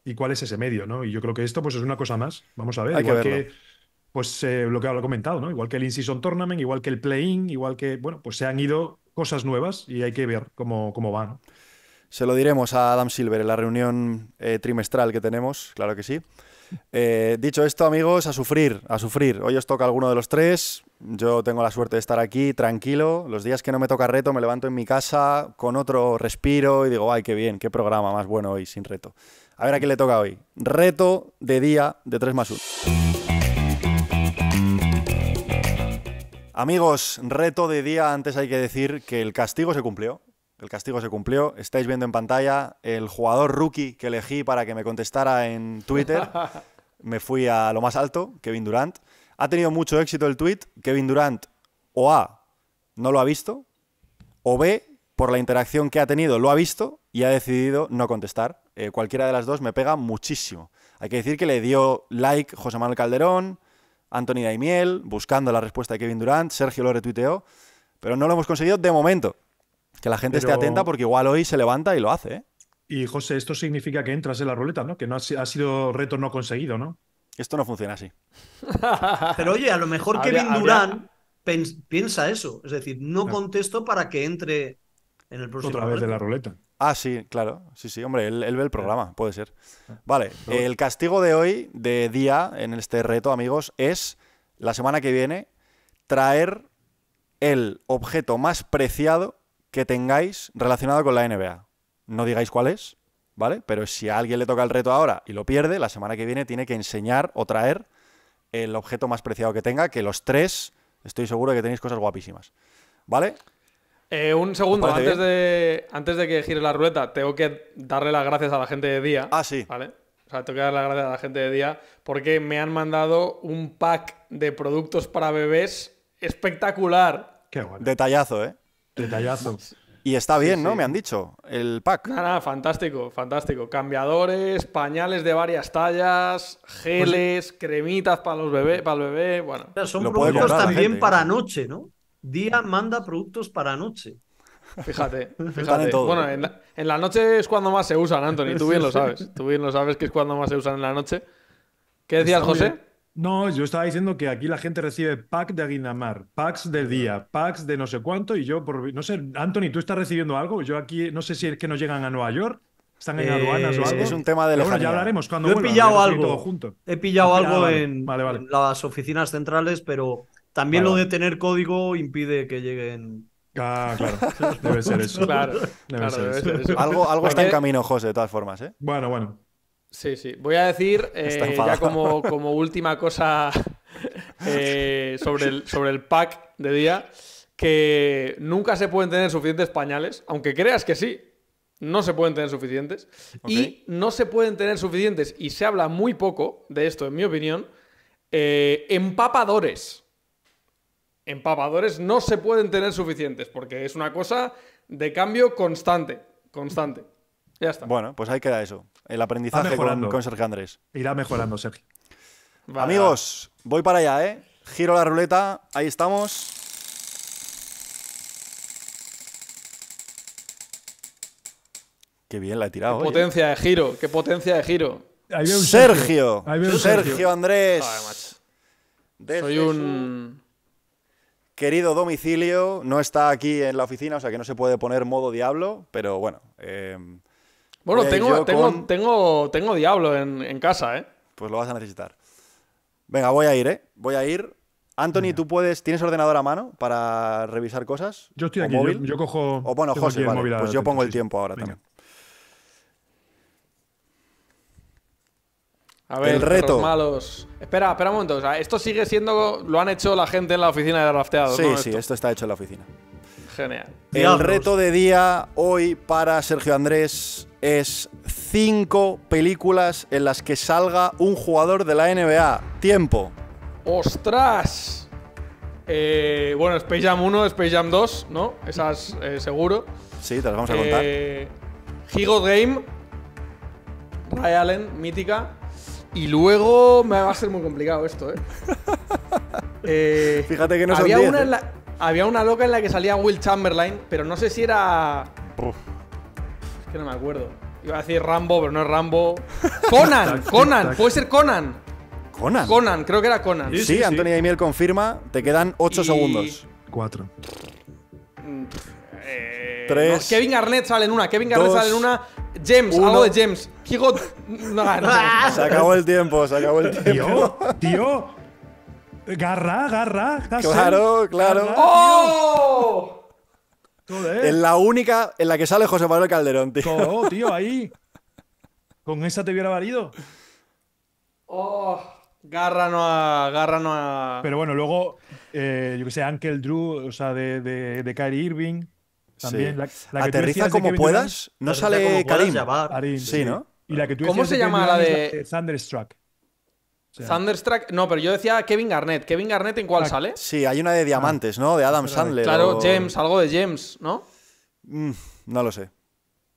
y cuál es ese medio, ¿no? Y yo creo que esto pues es una cosa más. Vamos a ver. Hay que, que pues eh, lo que hablo comentado, ¿no? Igual que el In-Season Tournament, igual que el Play-In, igual que, bueno, pues se han ido cosas nuevas y hay que ver cómo, cómo van. Se lo diremos a Adam Silver en la reunión eh, trimestral que tenemos, claro que sí. Eh, dicho esto, amigos, a sufrir, a sufrir. Hoy os toca alguno de los tres. Yo tengo la suerte de estar aquí tranquilo. Los días que no me toca reto, me levanto en mi casa con otro respiro y digo, ay, qué bien, qué programa más bueno hoy sin reto. A ver a quién le toca hoy. Reto de día de 3 más 1. Amigos, reto de día. Antes hay que decir que el castigo se cumplió. El castigo se cumplió. Estáis viendo en pantalla el jugador rookie que elegí para que me contestara en Twitter. Me fui a lo más alto, Kevin Durant. Ha tenido mucho éxito el tweet. Kevin Durant, o A, no lo ha visto, o B, por la interacción que ha tenido, lo ha visto y ha decidido no contestar. Eh, cualquiera de las dos me pega muchísimo. Hay que decir que le dio like José Manuel Calderón, Anthony Daimiel, buscando la respuesta de Kevin Durant, Sergio lo retuiteó, pero no lo hemos conseguido de momento. Que la gente esté atenta porque igual hoy se levanta y lo hace. ¿eh? Y José, esto significa que entras en la ruleta, ¿no? Que no ha, sido reto no conseguido, ¿no? Esto no funciona así. pero oye, a lo mejor Kevin Durant piensa eso. Es decir, no contesto para que entre en el próximo. Otra vez de la ruleta. Ah, sí, claro. Sí, sí, hombre, él, ve el programa, puede ser. Ah. Vale, el castigo de hoy, de día, en este reto, amigos, es la semana que viene traer el objeto más preciado que tengáis relacionado con la NBA. No digáis cuál es, ¿vale? Pero si a alguien le toca el reto ahora y lo pierde, la semana que viene tiene que enseñar o traer el objeto más preciado que tenga, que los tres, estoy seguro de que tenéis cosas guapísimas. ¿Vale? Eh, un segundo, antes de, antes de que gire la ruleta, tengo que darle las gracias a la gente de día. Ah, sí. ¿Vale? O sea, tengo que darle las gracias a la gente de día porque me han mandado un pack de productos para bebés espectacular. Qué bueno. Detallazo, ¿eh? Detallazo. Y está bien, ¿no? Me han dicho, el pack. Nada, fantástico, fantástico. Cambiadores, pañales de varias tallas, geles, pues cremitas para los bebés, para el bebé, bueno. son productos también para noche, ¿no? día manda productos para noche. Fíjate, fíjate. Bueno, en la, noche es cuando más se usan, Anthony. Tú bien lo sabes. Tú bien lo sabes que es cuando más se usan en la noche. ¿Qué decías, José? No, yo estaba diciendo que aquí la gente recibe packs de Aguinamar, packs del día, packs de no sé cuánto, y yo, por, no sé, Anthony, ¿tú estás recibiendo algo? Yo aquí, no sé si es que no llegan a Nueva York, están en aduanas o eh, algo. Es un tema de Bueno, ya hablaremos cuando he, pillado ah, algo, he pillado algo. en las oficinas centrales, pero también lo de tener código impide que lleguen. Ah, claro. Debe ser eso. Claro, debe, ser, eso. Algo, está en camino, José, de todas formas, ¿eh? Bueno, bueno. Sí, sí. Voy a decir eh, ya como, última cosa eh, sobre, el, sobre el pack de día que nunca se pueden tener suficientes pañales, aunque creas que sí, no se pueden tener suficientes. Y no se pueden tener suficientes, y se habla muy poco de esto, en mi opinión, eh, empapadores empapadores no se pueden tener suficientes, porque es una cosa de cambio constante, constante. Ya está. Bueno, pues ahí queda eso. El aprendizaje con, Sergio Andrés. Irá mejorando, Sergio. Amigos, voy para allá, ¿eh? Giro la ruleta, ahí estamos. Qué bien la he tirado. Qué potencia de giro, qué potencia de giro. Ahí un Sergio. Sergio, un Sergio. Andrés. Soy un querido domicilio, no está aquí en la oficina, o sea que no se puede poner modo diablo, pero bueno. Eh, bueno, tengo, tengo, diablo en, casa, ¿eh? Pues lo vas a necesitar. Venga, voy a ir, ¿eh? Voy a ir. Anthony, tú puedes, ¿tienes ordenador a mano para revisar cosas? Yo estoy aquí, Yo, cojo. O bueno, José, pues yo pongo el tiempo ahora también. ver, el reto. malos. Espera, espera un momento. esto sigue siendo. Lo han hecho la gente en la oficina de drafteados Sí, sí, esto. está hecho en la oficina. Genial. El reto de día hoy para Sergio Andrés es cinco películas en las que salga un jugador de la NBA. Tiempo. ¡Ostras! Eh, bueno, Space Jam 1, Space Jam 2, ¿no? Esas eh, seguro. Sí, te las vamos a contar. Eh, Game, Ray Allen, mítica. Y luego me va a ser muy complicado esto, ¿eh? eh Fíjate que no había una ¿eh? Había una loca en la que salía Will Chamberlain, pero no sé si era. Es que no me acuerdo. Iba a decir Rambo, pero no es Rambo. Conan, Conan, puede ser Conan. Conan. Conan, creo que era Conan. Sí, Antonio confirma. Te quedan 8 segundos. 4. Mm, eh, Kevin Garnett sale en una, Kevin Garnett sale en una. James, uno. de James. Kigo. se acabó el tiempo, se acabó el tiempo. Tío, tío. Garra, garra. Claro, claro. Garra, ¡Oh! En la única en la que sale José Manuel Calderón, tío. ¡Oh, tío, ahí. Con esa te hubiera valido. Oh, garra no a. Garra no Pero bueno, luego, eh, yo que sé, Ankel Drew, o sea, de, de Kyrie Irving. También, Aterriza como puedas, no sale Karim. ¿Cómo se llama la de... Thunderstruck? Thunderstruck, no, pero yo decía Kevin Garnett. ¿Kevin Garnett en cuál sale? Sí, hay una de diamantes, ah, ¿no? De Adam Sandler. Claro, James, algo de James, ¿no? Mm, no lo sé.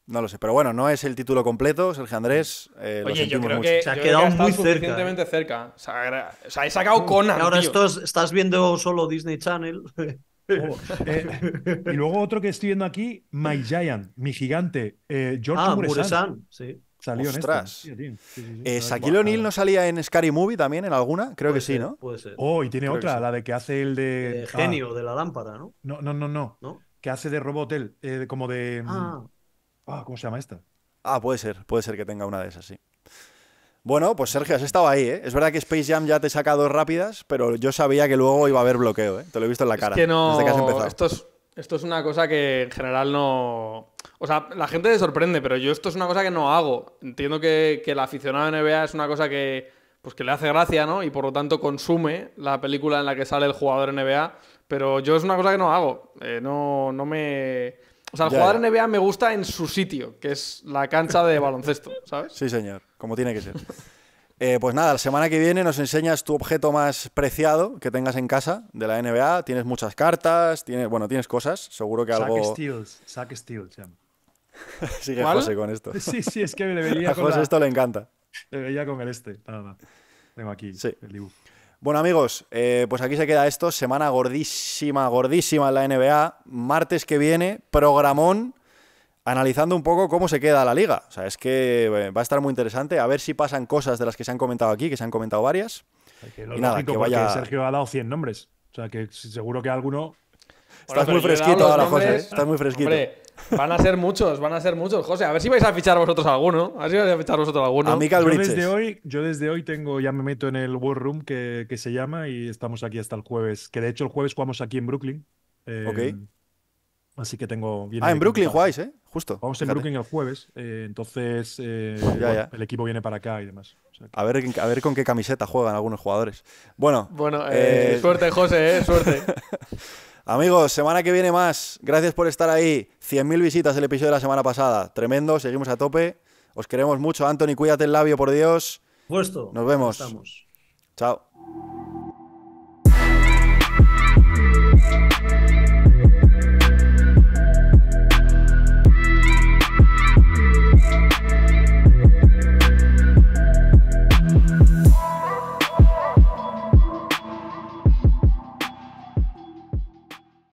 No lo sé, pero bueno, no es el título completo, Sergio Andrés. Eh, Oye, yo creo que se ha quedado muy cerca. ¿eh? Suficientemente cerca. O sea, he sacado Conan. Ahora estás viendo solo Disney Channel. Eh, y luego otro que estoy viendo aquí, My Giant, mi gigante, eh, George ah, Muresan. Salió en este. no salía en Scary Movie también, en alguna, creo que sí, ¿no? Puede ser. Oh, y tiene otra, la de que hace el de. Ah, genio de la lámpara, ¿no? No, no, no, no. no Que hace de Robotel, como de. Mm, ah. ah. ¿Cómo se llama esta? Ah, puede ser, puede ser que tenga una de esas, sí. Bueno, pues Sergio, has estado ahí, ¿eh? Es verdad que Space Jam ya te he sacado rápidas, pero yo sabía que luego iba a haber bloqueo, ¿eh? Te lo he visto en la cara. Desde que has empezado. Esto es, una cosa que en general no. O sea, la gente te sorprende, pero yo esto es una cosa que no hago. Entiendo que, que el aficionado NBA es una cosa que, pues que le hace gracia, ¿no? Y por lo tanto consume la película en la que sale el jugador NBA. Pero yo es una cosa que no hago. Eh, no, no me o sea, el jugador NBA me gusta en su sitio, que es la cancha de baloncesto, ¿sabes? Sí, señor, como tiene que ser. Eh, pues nada, la semana que viene nos enseñas tu objeto más preciado que tengas en casa de la NBA. Tienes muchas cartas, tienes, bueno, tienes cosas, seguro que algo... Sack Steels. Sack Steals, ya. Sigue José con esto. Sí, sí, es que le A José esto le encanta. Le veía con el este, nada Tengo aquí sí. el dibujo. Bueno amigos, eh, pues aquí se queda esto, semana gordísima, gordísima en la NBA, martes que viene, programón, analizando un poco cómo se queda la liga. O sea, es que eh, va a estar muy interesante, a ver si pasan cosas de las que se han comentado aquí, que se han comentado varias. nada, que vaya... Sergio ha dado 100 nombres, o sea que seguro que alguno... Estás muy fresquito ahora, José, ¿eh? Estás muy fresquito. Van a ser muchos, van a ser muchos. José, a ver si vais a fichar vosotros alguno. A ver si vais a fichar vosotros alguno. A yo desde, hoy, yo desde hoy tengo, ya me meto en el War Room que, se llama y estamos aquí hasta el jueves. Que de hecho el jueves jugamos aquí en Brooklyn. Eh, ok. Así que tengo. ah, en Brooklyn jugáis, ¿eh? Justo. Vamos en Brooklyn el jueves. Eh, entonces, eh, el equipo viene para acá y demás. a, ver, a ver con qué camiseta juegan algunos jugadores. Bueno. Bueno, suerte, José, ¿eh? Suerte. Amigos, semana que viene más. Gracias por estar ahí. 100.000 visitas el episodio de la semana pasada. Tremendo, seguimos a tope. Os queremos mucho, Anthony. Cuídate el labio, por Dios. Puesto. Nos vemos. Chao.